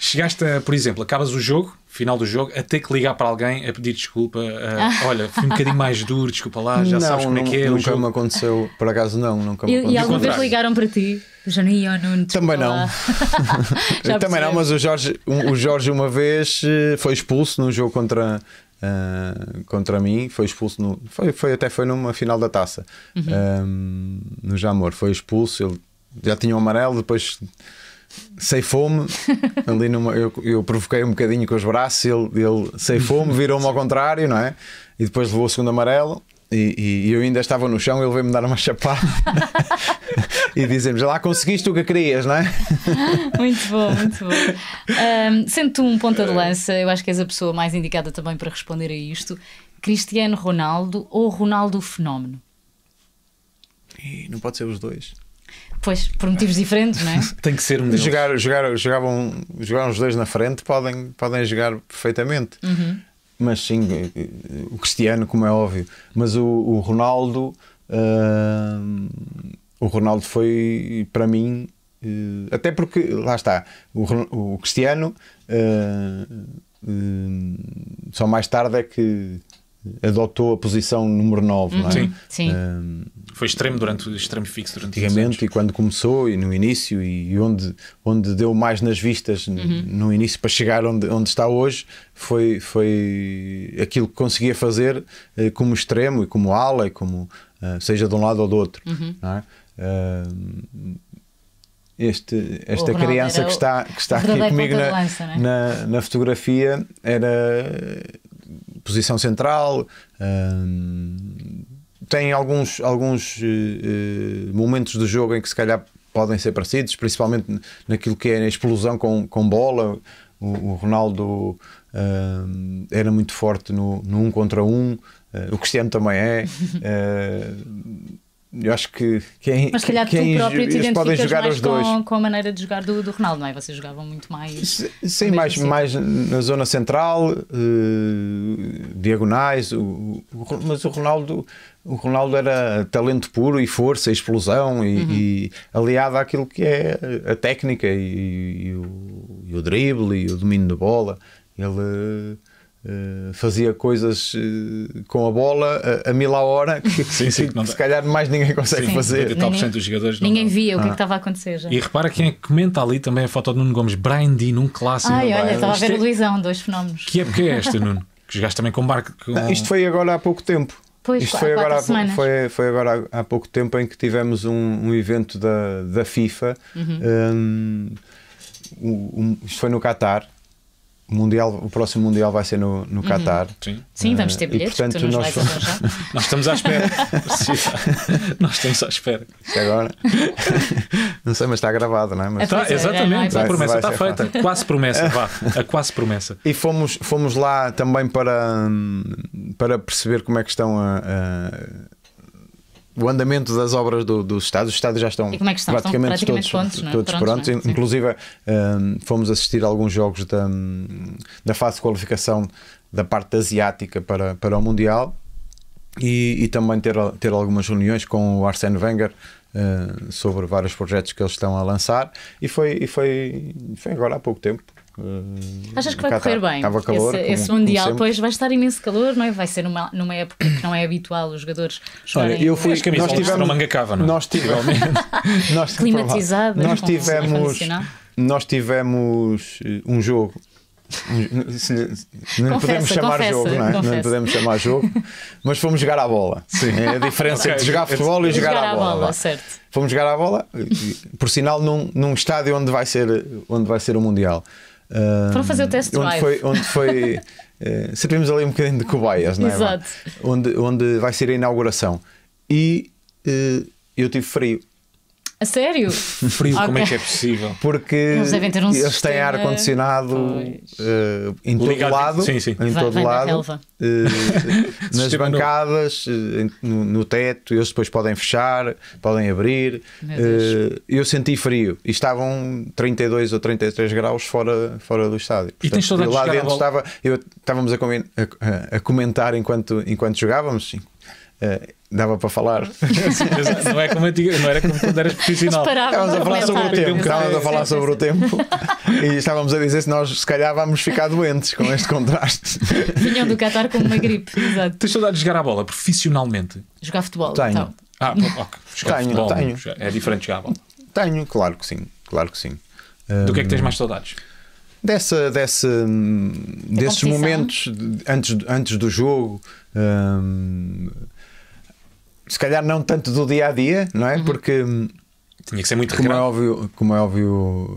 Chegaste, a, por exemplo, acabas o jogo, final do jogo, a ter que ligar para alguém a pedir desculpa. A, olha, fui um bocadinho mais duro, desculpa lá, já não, sabes como não, é que é. Nunca me aconteceu, por acaso não, nunca me aconteceu. E, e alguma vez ligaram para ti? Já não ia, Também não. Também não, mas o Jorge, o Jorge uma vez eh, foi expulso num jogo contra. Uh, contra mim, foi expulso no, foi, foi, até foi numa final da taça uhum. um, ehm, no Jamor, foi expulso, ele já tinha o um amarelo, depois sei fome ali numa, eu, eu, provoquei um bocadinho com os braços, ele, ele sei fome virou-me ao contrário, não é? E depois levou o segundo amarelo e, e, eu ainda estava no chão, ele veio-me dar uma chapada e dizemos: lá conseguiste o que querias, não é? muito bom, muito bom. Um, sendo um ponta de lança, eu acho que és a pessoa mais indicada também para responder a isto: Cristiano Ronaldo ou Ronaldo Fenómeno? E não pode ser os dois. Pois, por motivos diferentes, não é? Tem que ser um jogar, jogar, jogavam, jogaram os dois na frente, podem, podem jogar perfeitamente. Uhum mas sim, eh, eh, o Cristiano, como é óbvio, mas o, o Ronaldo, uh, o Ronaldo foi para mim, uh, até porque lá está, o, o Cristiano. Uh, só mais tarde é que adotou a posição número 9, não é? Uhum. Sim. sim. Um, Foi extremo durante extremo fixo durante antigamente e quando começou e no início e onde onde deu mais nas vistas uhum. no início para chegar onde, onde está hoje foi foi aquilo que conseguia fazer eh, como extremo e como ala e como eh, seja de um lado ou do outro, uhum. não é? este, esta criança que está, que está aqui comigo na, lança, é? na, na, fotografia era posição central, hum, tem alguns, alguns uh, momentos do jogo em que se calhar podem ser parecidos, principalmente naquilo que é a explosão com, com bola. O, o Ronaldo uh, era muito forte no, no um contra um, uh, o Cristiano também é eu acho que quem. Mas calhar quem tu próprio te identificas podem jogar mais os dois. Com, com a maneira de jogar do, do Ronaldo, não é? Vocês jogavam muito mais. Sim, mais, assim. mais na zona central, uh, diagonais, o, o, mas o Ronaldo. O Ronaldo era talento puro e força, explosão, e, uhum. e aliado àquilo que é a técnica e, e, o, e o drible e o domínio da bola. Ele eh, fazia coisas eh, com a bola a, a mil a hora que, sim, sim, que, que se calhar mais ninguém consegue sim, fazer. dos jogadores ninguém via o que, é que, ah. estava a acontecer. Já. E repara quem é que comenta ali também a foto do Nuno Gomes, Brian Dean, um clássico. Ai, olha, estava a ver o Luizão, dois fenómenos. Que época é esta, Nuno? Que jogaste também com barco. Com... Não, isto foi agora há pouco tempo. Pois, Isto foi agora, há, foi, foi agora há, pouco tempo em que tivemos um, um evento da, da FIFA. Uhum. Um, um, isto foi no Qatar mundial, o próximo Mundial vai ser no, no uhum. Qatar. Sim. Sim, vamos ter eh, bilhetes, e, portanto, nós, nós estamos à espera. nós estamos à espera. Até agora. Não sei, mas está gravado, não é? Mas... Está, exatamente, é, a promessa está feita. Fácil. Quase promessa, vá. A quase promessa. E fomos, fomos lá também para, hum, para perceber como é que estão a, a o andamento das obras do, dos Estados. Os Estados já estão, é estão? Praticamente, estão praticamente, todos, prontos. É? Todos prontos, prontos. É? Inclusive, um, fomos assistir a alguns jogos da, hum, da fase de qualificação da parte asiática para, para o Mundial e, e também ter, ter algumas reuniões com o Arsene Wenger uh, sobre vários projetos que eles estão a lançar. E foi, e foi, foi agora há pouco tempo eh, Achas que vai correr tá. bem? Estava calor, esse, esse Mundial, pois vai estar imenso calor, não é? Vai ser numa, numa época que não é habitual os jogadores. Olha, eu fui. nós tivemos, manga cava, não é? Nós tivemos. nós tivemos. É? É nós tivemos eh, um jogo não podemos chamar jogo, não, é? podemos chamar jogo, mas fomos jogar à bola. Sim, é a diferença entre jogar futebol e jogar, jogar à bola. bola certo. Fomos jogar à bola, por sinal, num, num estádio onde vai, ser, onde vai ser o Mundial para ah, Foram fazer o test drive. Onde foi. Onde foi uh, servimos ali um bocadinho de cobaias, não é? Exato. Onde, onde vai ser a inauguração. E uh, eu tive frio. A sério? Frio, okay. como é que é possível? Porque eles, devem ter um eles sistema... têm ar condicionado uh, eh, em todo Ligado. lado, sim, sim. em todo vai lado, uh, nas bancadas, eh, no, no, teto, eles depois podem fechar, podem abrir. Uh, eu senti frio e estavam 32 ou 33 graus fora fora do estádio. Portanto, e lá dentro estava, eu, estávamos a, a, a, comentar enquanto enquanto jogávamos. Sim eh, dava para falar. não, é como não era como quando eras profissional. Estávamos a falar sobre o tempo. Estávamos a falar sobre o tempo e estávamos a dizer se nós se calhar vamos ficar doentes com este contraste. Vinham do Qatar com uma gripe, exato. Tens saudades de jogar a bola profissionalmente? Jogar futebol. Tenho. Então. Ah, ok. Jogar tenho, futebol, tenho. É diferente jogar a bola. Tenho, claro que sim. Claro que sim. Do que é que tens hum, mais saudades? dessa, dessa hum, desses momentos antes, antes do jogo, hum, se calhar não tanto do dia a dia, não é? Uhum. Porque. Tinha que ser muito como é óbvio Como é óbvio,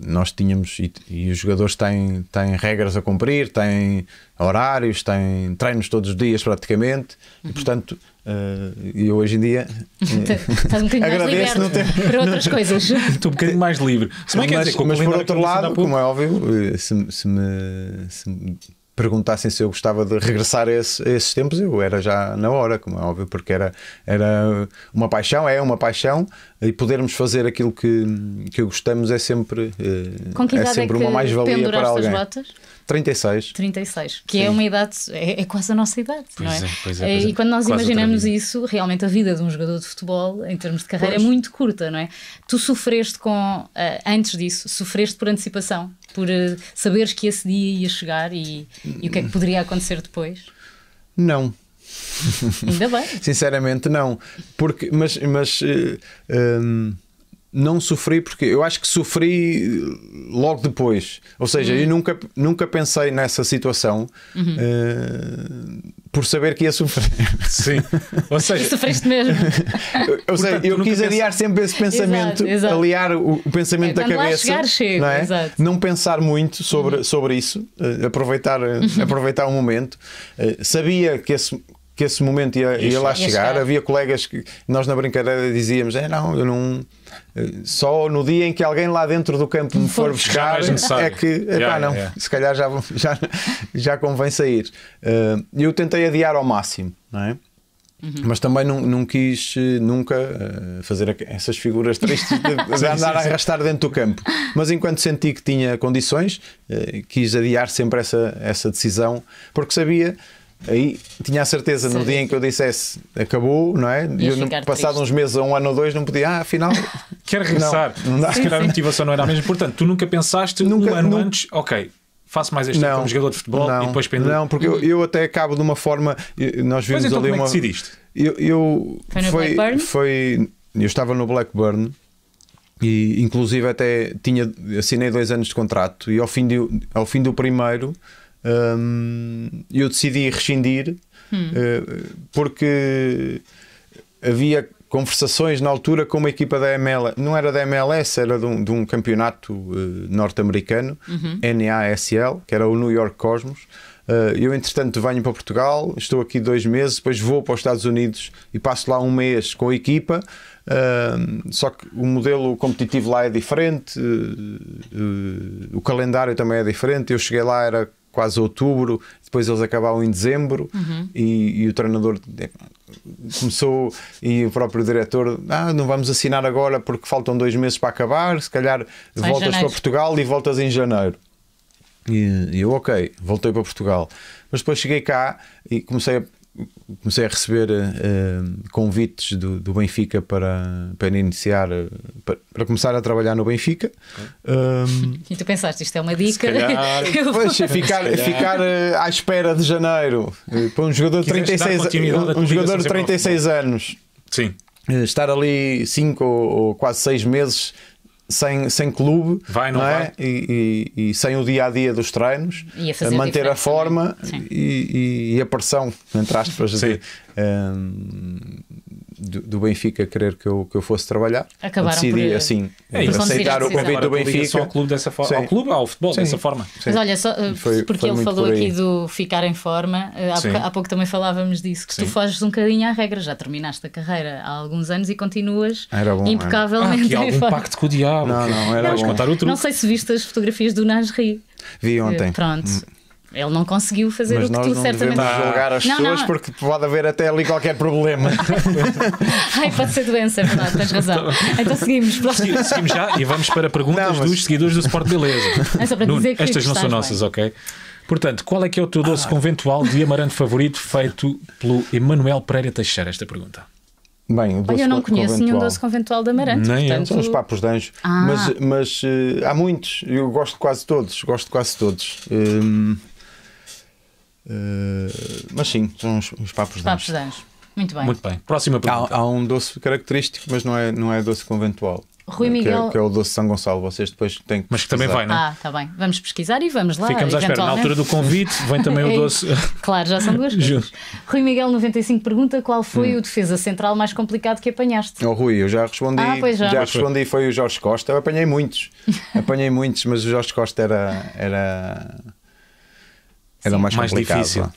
eh, nós tínhamos, e, e, os jogadores têm, têm regras a cumprir, têm horários, têm treinos todos os dias praticamente, uhum. e portanto. Eh, eu hoje em dia Estás tá um bocadinho mais eh, livre ter... para outras coisas. Estou um bocadinho mais livre. Se mas, dizer, mas por outro lado, como é óbvio, se, se, me, se me perguntassem se eu gostava de regressar a, esse, a, esses tempos, eu era já na hora, como é óbvio, porque era, era uma paixão, é uma paixão, e podermos fazer aquilo que, que gostamos é sempre, eh, é, é sempre é uma mais-valia para alguém. Botas? 36. 36, que é Sim. é uma idade, é, é, quase a nossa idade, pois não é? é, pois é pois eh, é. e quando nós imaginamos isso, realmente a vida de um jogador de futebol, em termos de carreira, é muito curta, não é? Tu sofreste com, eh, antes disso, sofreste por antecipação por uh, saberes que esse dia ia chegar e, e o que é que poderia acontecer depois? Não. Ainda bem. Sinceramente, não. Porque, mas, mas uh, eh, um ehm, não sofri porque eu acho que sofri logo depois. Ou seja, uhum. eu nunca, nunca pensei nessa situação uhum. uh, por saber que ia sofrer. Sim. Ou seja, e sofreste mesmo. Ou seja, eu quis aliar sempre esse pensamento, exato, exato. aliar o, o pensamento é, da cabeça. Chegar, não, é? Exato. não pensar muito sobre, uhum. sobre isso, uh, aproveitar, eh, uhum. aproveitar o momento. Uh, sabia que esse, que esse momento ia, ia lá ia chegar. chegar. Havia colegas que nós na brincadeira dizíamos: é, não, eu não. Eh, só no dia em que alguém lá dentro do campo me for buscar, é que, epá, yeah, não, yeah. se calhar já, já, já convém sair. Eh, eu tentei adiar ao máximo, não é? Uhum. Mas também não, não quis eh, nunca fazer essas figuras tristes de, de andar a arrastar dentro do campo. Mas enquanto senti que tinha condições, quis adiar sempre essa, essa decisão, porque sabia aí tinha a certeza Sim. no dia em que eu dissesse acabou, não é? E eu, passado triste. uns meses, um ano ou dois, não podia, ah, afinal. Quero regressar. Não, não Se calhar a motivação não era a mesma. Portanto, tu nunca pensaste nunca, um ano nunca... antes, ok, faço mais este como jogador de futebol não, e depois penduro. Não, porque eu, eu até acabo de uma forma. Nós vimos então, ali como uma. É que decidiste? Eu, eu foi, no foi, Blackburn? foi. Eu estava no Blackburn e inclusive até tinha assinei dois anos de contrato e ao fim, de, ao fim do primeiro um, eu decidi rescindir hum. uh, porque havia conversações na altura com uma equipa da MLS, não era da MLS, era de um, de um campeonato uh, norte-americano, uhum. NASL, que era o New York Cosmos. Uh, eu, entretanto, venho para Portugal, estou aqui dois meses, depois vou para os Estados Unidos e passo lá um mês com a equipa. Uh, só que o modelo competitivo lá é diferente, o calendário também é diferente. Eu cheguei lá, era quase outubro, depois eles acabavam em dezembro uhum. e, e, o treinador começou e o próprio diretor, ah, não vamos assinar agora porque faltam dois meses para acabar, se calhar Só voltas para Portugal e voltas em janeiro. E eu, ok, voltei para Portugal. Mas depois cheguei cá e comecei a comecei a receber uh, convites do, do, Benfica para, para iniciar, para, para começar a trabalhar no Benfica. Um, e tu pensaste, isto é uma dica? Calhar, ficar, ficar uh, à espera de janeiro eh, para um jogador de 36, um, um jogador de 36 anos. Sim. Estar ali 5 ou, ou quase 6 meses sem, sem clube vai, não, não é? E, e, e, sem o dia a dia dos treinos, a manter a forma e, e, a pressão, entre aspas, de, um, do, Benfica querer que eu, que eu fosse trabalhar. Acabaram decidi, por, eh, assim, é, aceitar o convite do Benfica. Ao clube, dessa forma, ao, clube ao futebol, Sim. dessa forma. Sim. Mas olha, só, eh, foi, porque foi ele falou por aqui do ficar em forma, eh, há, pouco, há pouco também falávamos disso, que Sim. tu foges um bocadinho à regra, já terminaste a carreira há alguns anos e continuas bom, impecavelmente era. Ah, em algum pacto com o diabo. Não, não, era não, bom. Não sei se viste as fotografias do Nasri. Vi ontem. Pronto. Hum. Ele não conseguiu fazer Mas o que tu certamente. Mas não julgar as não, pessoas não. porque pode haver até ali qualquer problema. Ai, pode ser doença, é verdade, tens razão. Então, então seguimos. seguimos já e vamos para perguntas não, mas... dos seguidores do Sport Beleza. É Nuno, estas não são nossas, bem. ok? Portanto, qual é que é o teu doce ah. conventual de amaranto favorito feito pelo Emanuel Pereira Teixeira? Esta pergunta. Bem, Olha, eu não conheço conventual. nenhum doce conventual de amaranto Nem portanto... São os papos de anjo. Ah. Mas, mas uh, há muitos, eu gosto de quase todos. Gosto de quase todos. Hum, eh, mas sim, são uns, uns papos, papos de Muito bem. Muito bem. Próxima pergunta. Há, há, um doce característico, mas não é, não é doce conventual. Rui Miguel. Eh, que é, que é o doce de São Gonçalo, vocês depois têm que. Mas que também vai, não é? Ah, está bem. Vamos pesquisar e vamos lá. Ficamos à espera. Na altura do convite, vem também o é doce. claro, já são duas Rui Miguel 95 pergunta qual foi hum. o defesa central mais complicado que apanhaste? Oh, Rui, eu já respondi. Ah, pois já. já respondi, foi o Jorge Costa. Eu apanhei muitos. apanhei muitos, mas o Jorge Costa era. era era Sim. mais, mais complicado. difícil.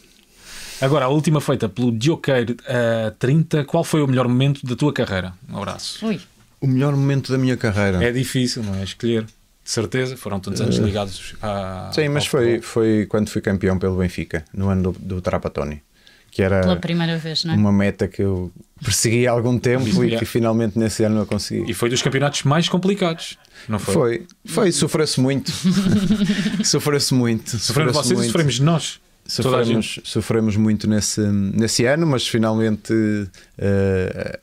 Agora, a última feita pelo Dioqueiro uh, 30, qual foi o melhor momento da tua carreira? Um abraço. Ui. O melhor momento da minha carreira. É difícil, não é? Escolher. De certeza, foram tantos anos eh, ligados a. Sim, mas foi, foi quando fui campeão pelo Benfica, no ano do, do Trapatoni que era Pela primeira vez, não é? uma meta que eu persegui há algum tempo uhum. e que finalmente nesse ano eu consegui. E foi dos campeonatos mais complicados, não foi? Foi, foi sofreu-se muito. sofreu-se muito. sofreu vocês muito. e sofremos nós. Sofremos, sofremos muito nesse, nesse ano, mas finalmente uh,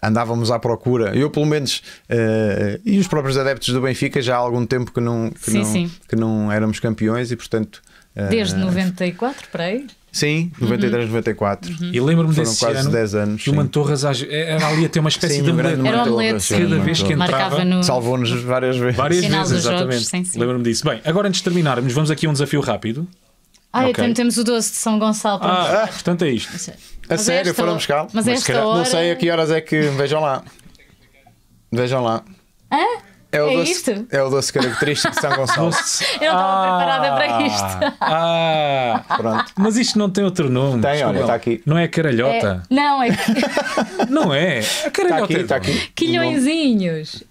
andávamos à procura. Eu, pelo menos, uh, e os próprios adeptos do Benfica já há algum tempo que não, que sim, não, sim. Que não éramos campeões e, portanto, eh, Desde 94, para aí? Sim, 93, uhum. 94. Uhum. E lembro-me desse quase ano, 10 anos. E o Mantorras é, era ali até uma espécie sim, de grande Era omelete. Cada vez que entrava. No... Salvou-nos várias vezes. Várias Final vezes, exatamente. Lembro-me disso. Bem, agora antes de terminarmos, vamos aqui a um desafio rápido. Ah, okay. então temos o doce de São Gonçalo. Ah, ah, portanto é isto. É- a mas é sério, foram buscar. Mas, mas esta hora... Não sei a que horas é que. Vejam lá. Vejam lá. Hã? É o, é doce, é o doce característico de São Gonçalo. Eu não estava preparada para ah. isto. Ah, pronto. Mas isto não tem outro nome. Tem, olha, está aqui. Não é caralhota. É, não, é. não é. A tá caralhota. Está aqui, Está é aqui. Quilhõezinhos.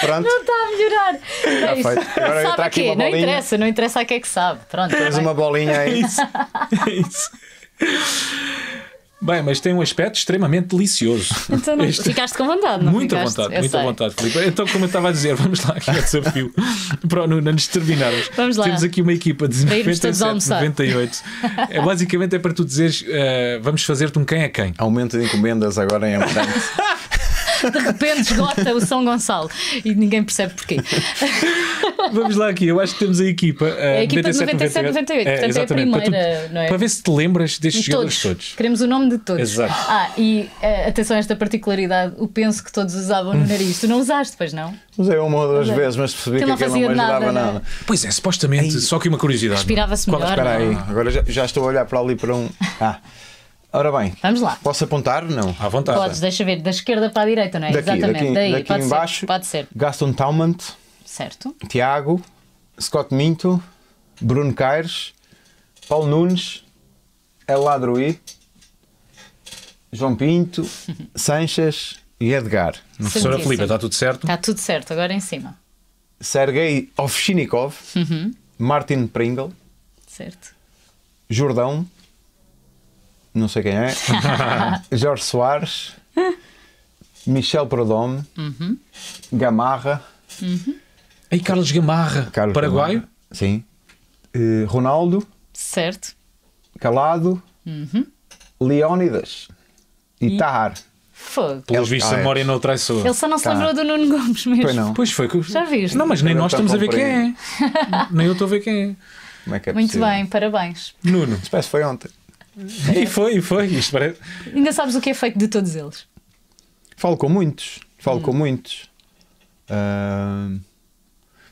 Pronto. Não está a melhorar. Não tá é isso. Agora sabe tá a quê? Não interessa, não interessa a que é que sabe. Pronto. Tens uma bolinha aí. É isso. É isso. Bem, mas tem um aspecto extremamente delicioso. Então não, este... ficaste com vontade, não Muita ficaste? vontade, eu muita sei. vontade, Filipe. Então, como eu estava a dizer, vamos lá aqui ao desafio para o Nuno, antes de terminarmos. Vamos lá. Temos aqui uma equipa de 97, 98. É, basicamente é para tu dizeres, uh, vamos fazer-te um quem é quem. Aumento de encomendas agora em abundância. de repente esgota o São Gonçalo e ninguém percebe porquê. Vamos lá aqui, eu acho que temos a equipa. é a eh, equipa 97, de 97, 98, é, portanto é a primeira, para, tu, é? para ver se te lembras destes jogos jogadores todos. Queremos o nome de todos. Exato. Ah, e eh, atenção a esta particularidade, o penso que todos usavam no hum. nariz. Tu não usaste, pois não? Usei uma ou duas é. vezes, mas percebi que, que aquilo não me ajudava nada. É? nada. Pois é, supostamente, só que uma curiosidade. É? Respirava-se melhor. Espera aí, agora já, já estou a olhar para ali para um. Ah. Ora bem. Vamos lá. Posso apontar? Não. À vontade. Podes, deixa ver, da esquerda para a direita, não é? Daqui, Exatamente. Daqui, Daí, daqui pode embaixo. Ser, pode ser. Gaston Taumont. Certo. Tiago. Scott Minto. Bruno Caires. Paulo Nunes. El Ladruí. João Pinto. Sanches e Edgar. Professora Felipe está tudo certo? Está tudo certo, agora em cima. Sergei Ovchinikov. Uhum. Martin Pringle. Certo. Jordão não sei quem é, Jorge Soares, Michel Prodome, uhum. Gamarra. Uhum. E Carlos Gamarra, Carlos paraguaio? Gamarra, sim. Uh, Ronaldo. Certo. Calado. Uhum. Leónidas. E, Tahar. Pelos vistos, a memória não não sua. Ele só não se tá. lembrou do Nuno Gomes mesmo. Pois não. Pois foi. Já viste? Não, mas nem nós tá estamos a ver quem é. nem eu estou a ver quem é. Como é que é Muito possível? bem, parabéns. Nuno. Espécie foi ontem. E foi, e foi. Ainda sabes o que é fake de todos eles? Falo com muitos. Falo hum. com muitos. Uh...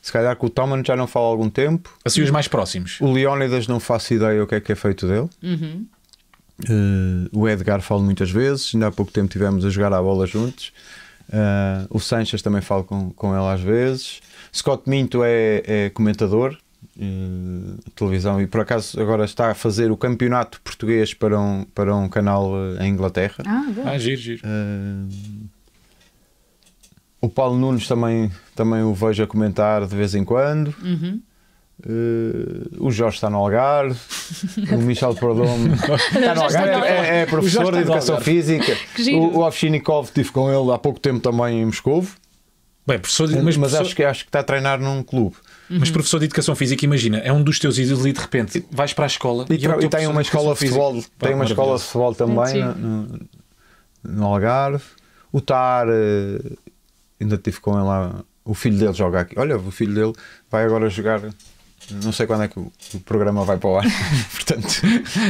Se calhar com o Toman já não falo há algum tempo. Assim, os mais próximos. O Leónidas não faço ideia o que é que é feito dele. Uhum. Uh, o Edgar falo muitas vezes, ainda há pouco tempo tivemos a jogar à bola juntos. Uh, o Sanches também falo com, com ele às vezes. Scott Minto é, é comentador, eh, televisão e por acaso agora está a fazer o campeonato português para um, para um canal eh, em Inglaterra. Ah, bom. ah giro, giro. Uh, o Paulo Nunes também, também o vejo a comentar de vez em quando. Uhum. Uh, o Jorge está no Algarve, o Michel Perdomo é, é está no Algarve, é, é professor de Educação Física. O, o tive estive com ele há pouco tempo também em Moscou. Bem, professor, mas, mas professor... acho, que, acho que está a treinar num clube. Uhum. Mas professor de educação física, imagina, é um dos teus ídolos e de repente vais para a escola e, e, é e tem uma escola de futebol, física. tem uma escola de futebol também no, no, Algarve. O TAR, eh, ainda tive com ele lá, o filho dele joga aqui. Olha, o filho dele vai agora jogar. Não sei quando é que o, programa vai para o ar, portanto,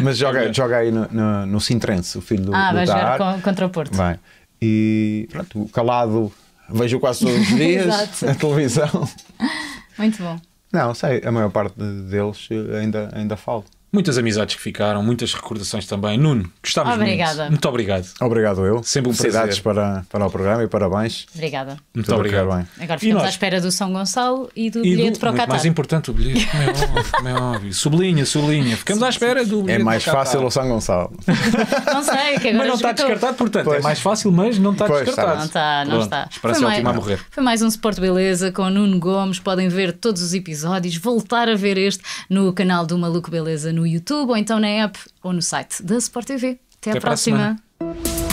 mas joga, joga aí no, no, no Sintrense, o filho do, ah, do vai jogar contra o Porto. Vai. E pronto, o calado vejo quase todos os dias na televisão. Muito bom. Não, sei, a maior parte deles ainda, ainda falo muitas amizades que ficaram, muitas recordações também. Nuno, gostámos Obrigada. muito. Muito obrigado. Obrigado eu. Sempre um prazer. para, para o programa e parabéns. Obrigada. Muito Tudo obrigado. Bem. Agora ficamos à espera do São Gonçalo e do e bilhete do, para o Qatar. mais importante o bilhete, como é óbvio. Como é óbvio. Sublinha, sublinha. Ficamos sim, à espera do é bilhete É mais fácil o São Gonçalo. não sei, que agora Mas não está descartado, portanto. É pois. É mais fácil, mas não está pois, descartado. Não está, não Pronto. está. Esperança foi última mais, a morrer. Foi mais um Sport Beleza com Nuno Gomes. Podem ver todos os episódios, voltar a ver este no canal do Maluco Beleza no no YouTube, ou então na app ou no site da Sport TV. Até, Até à próxima.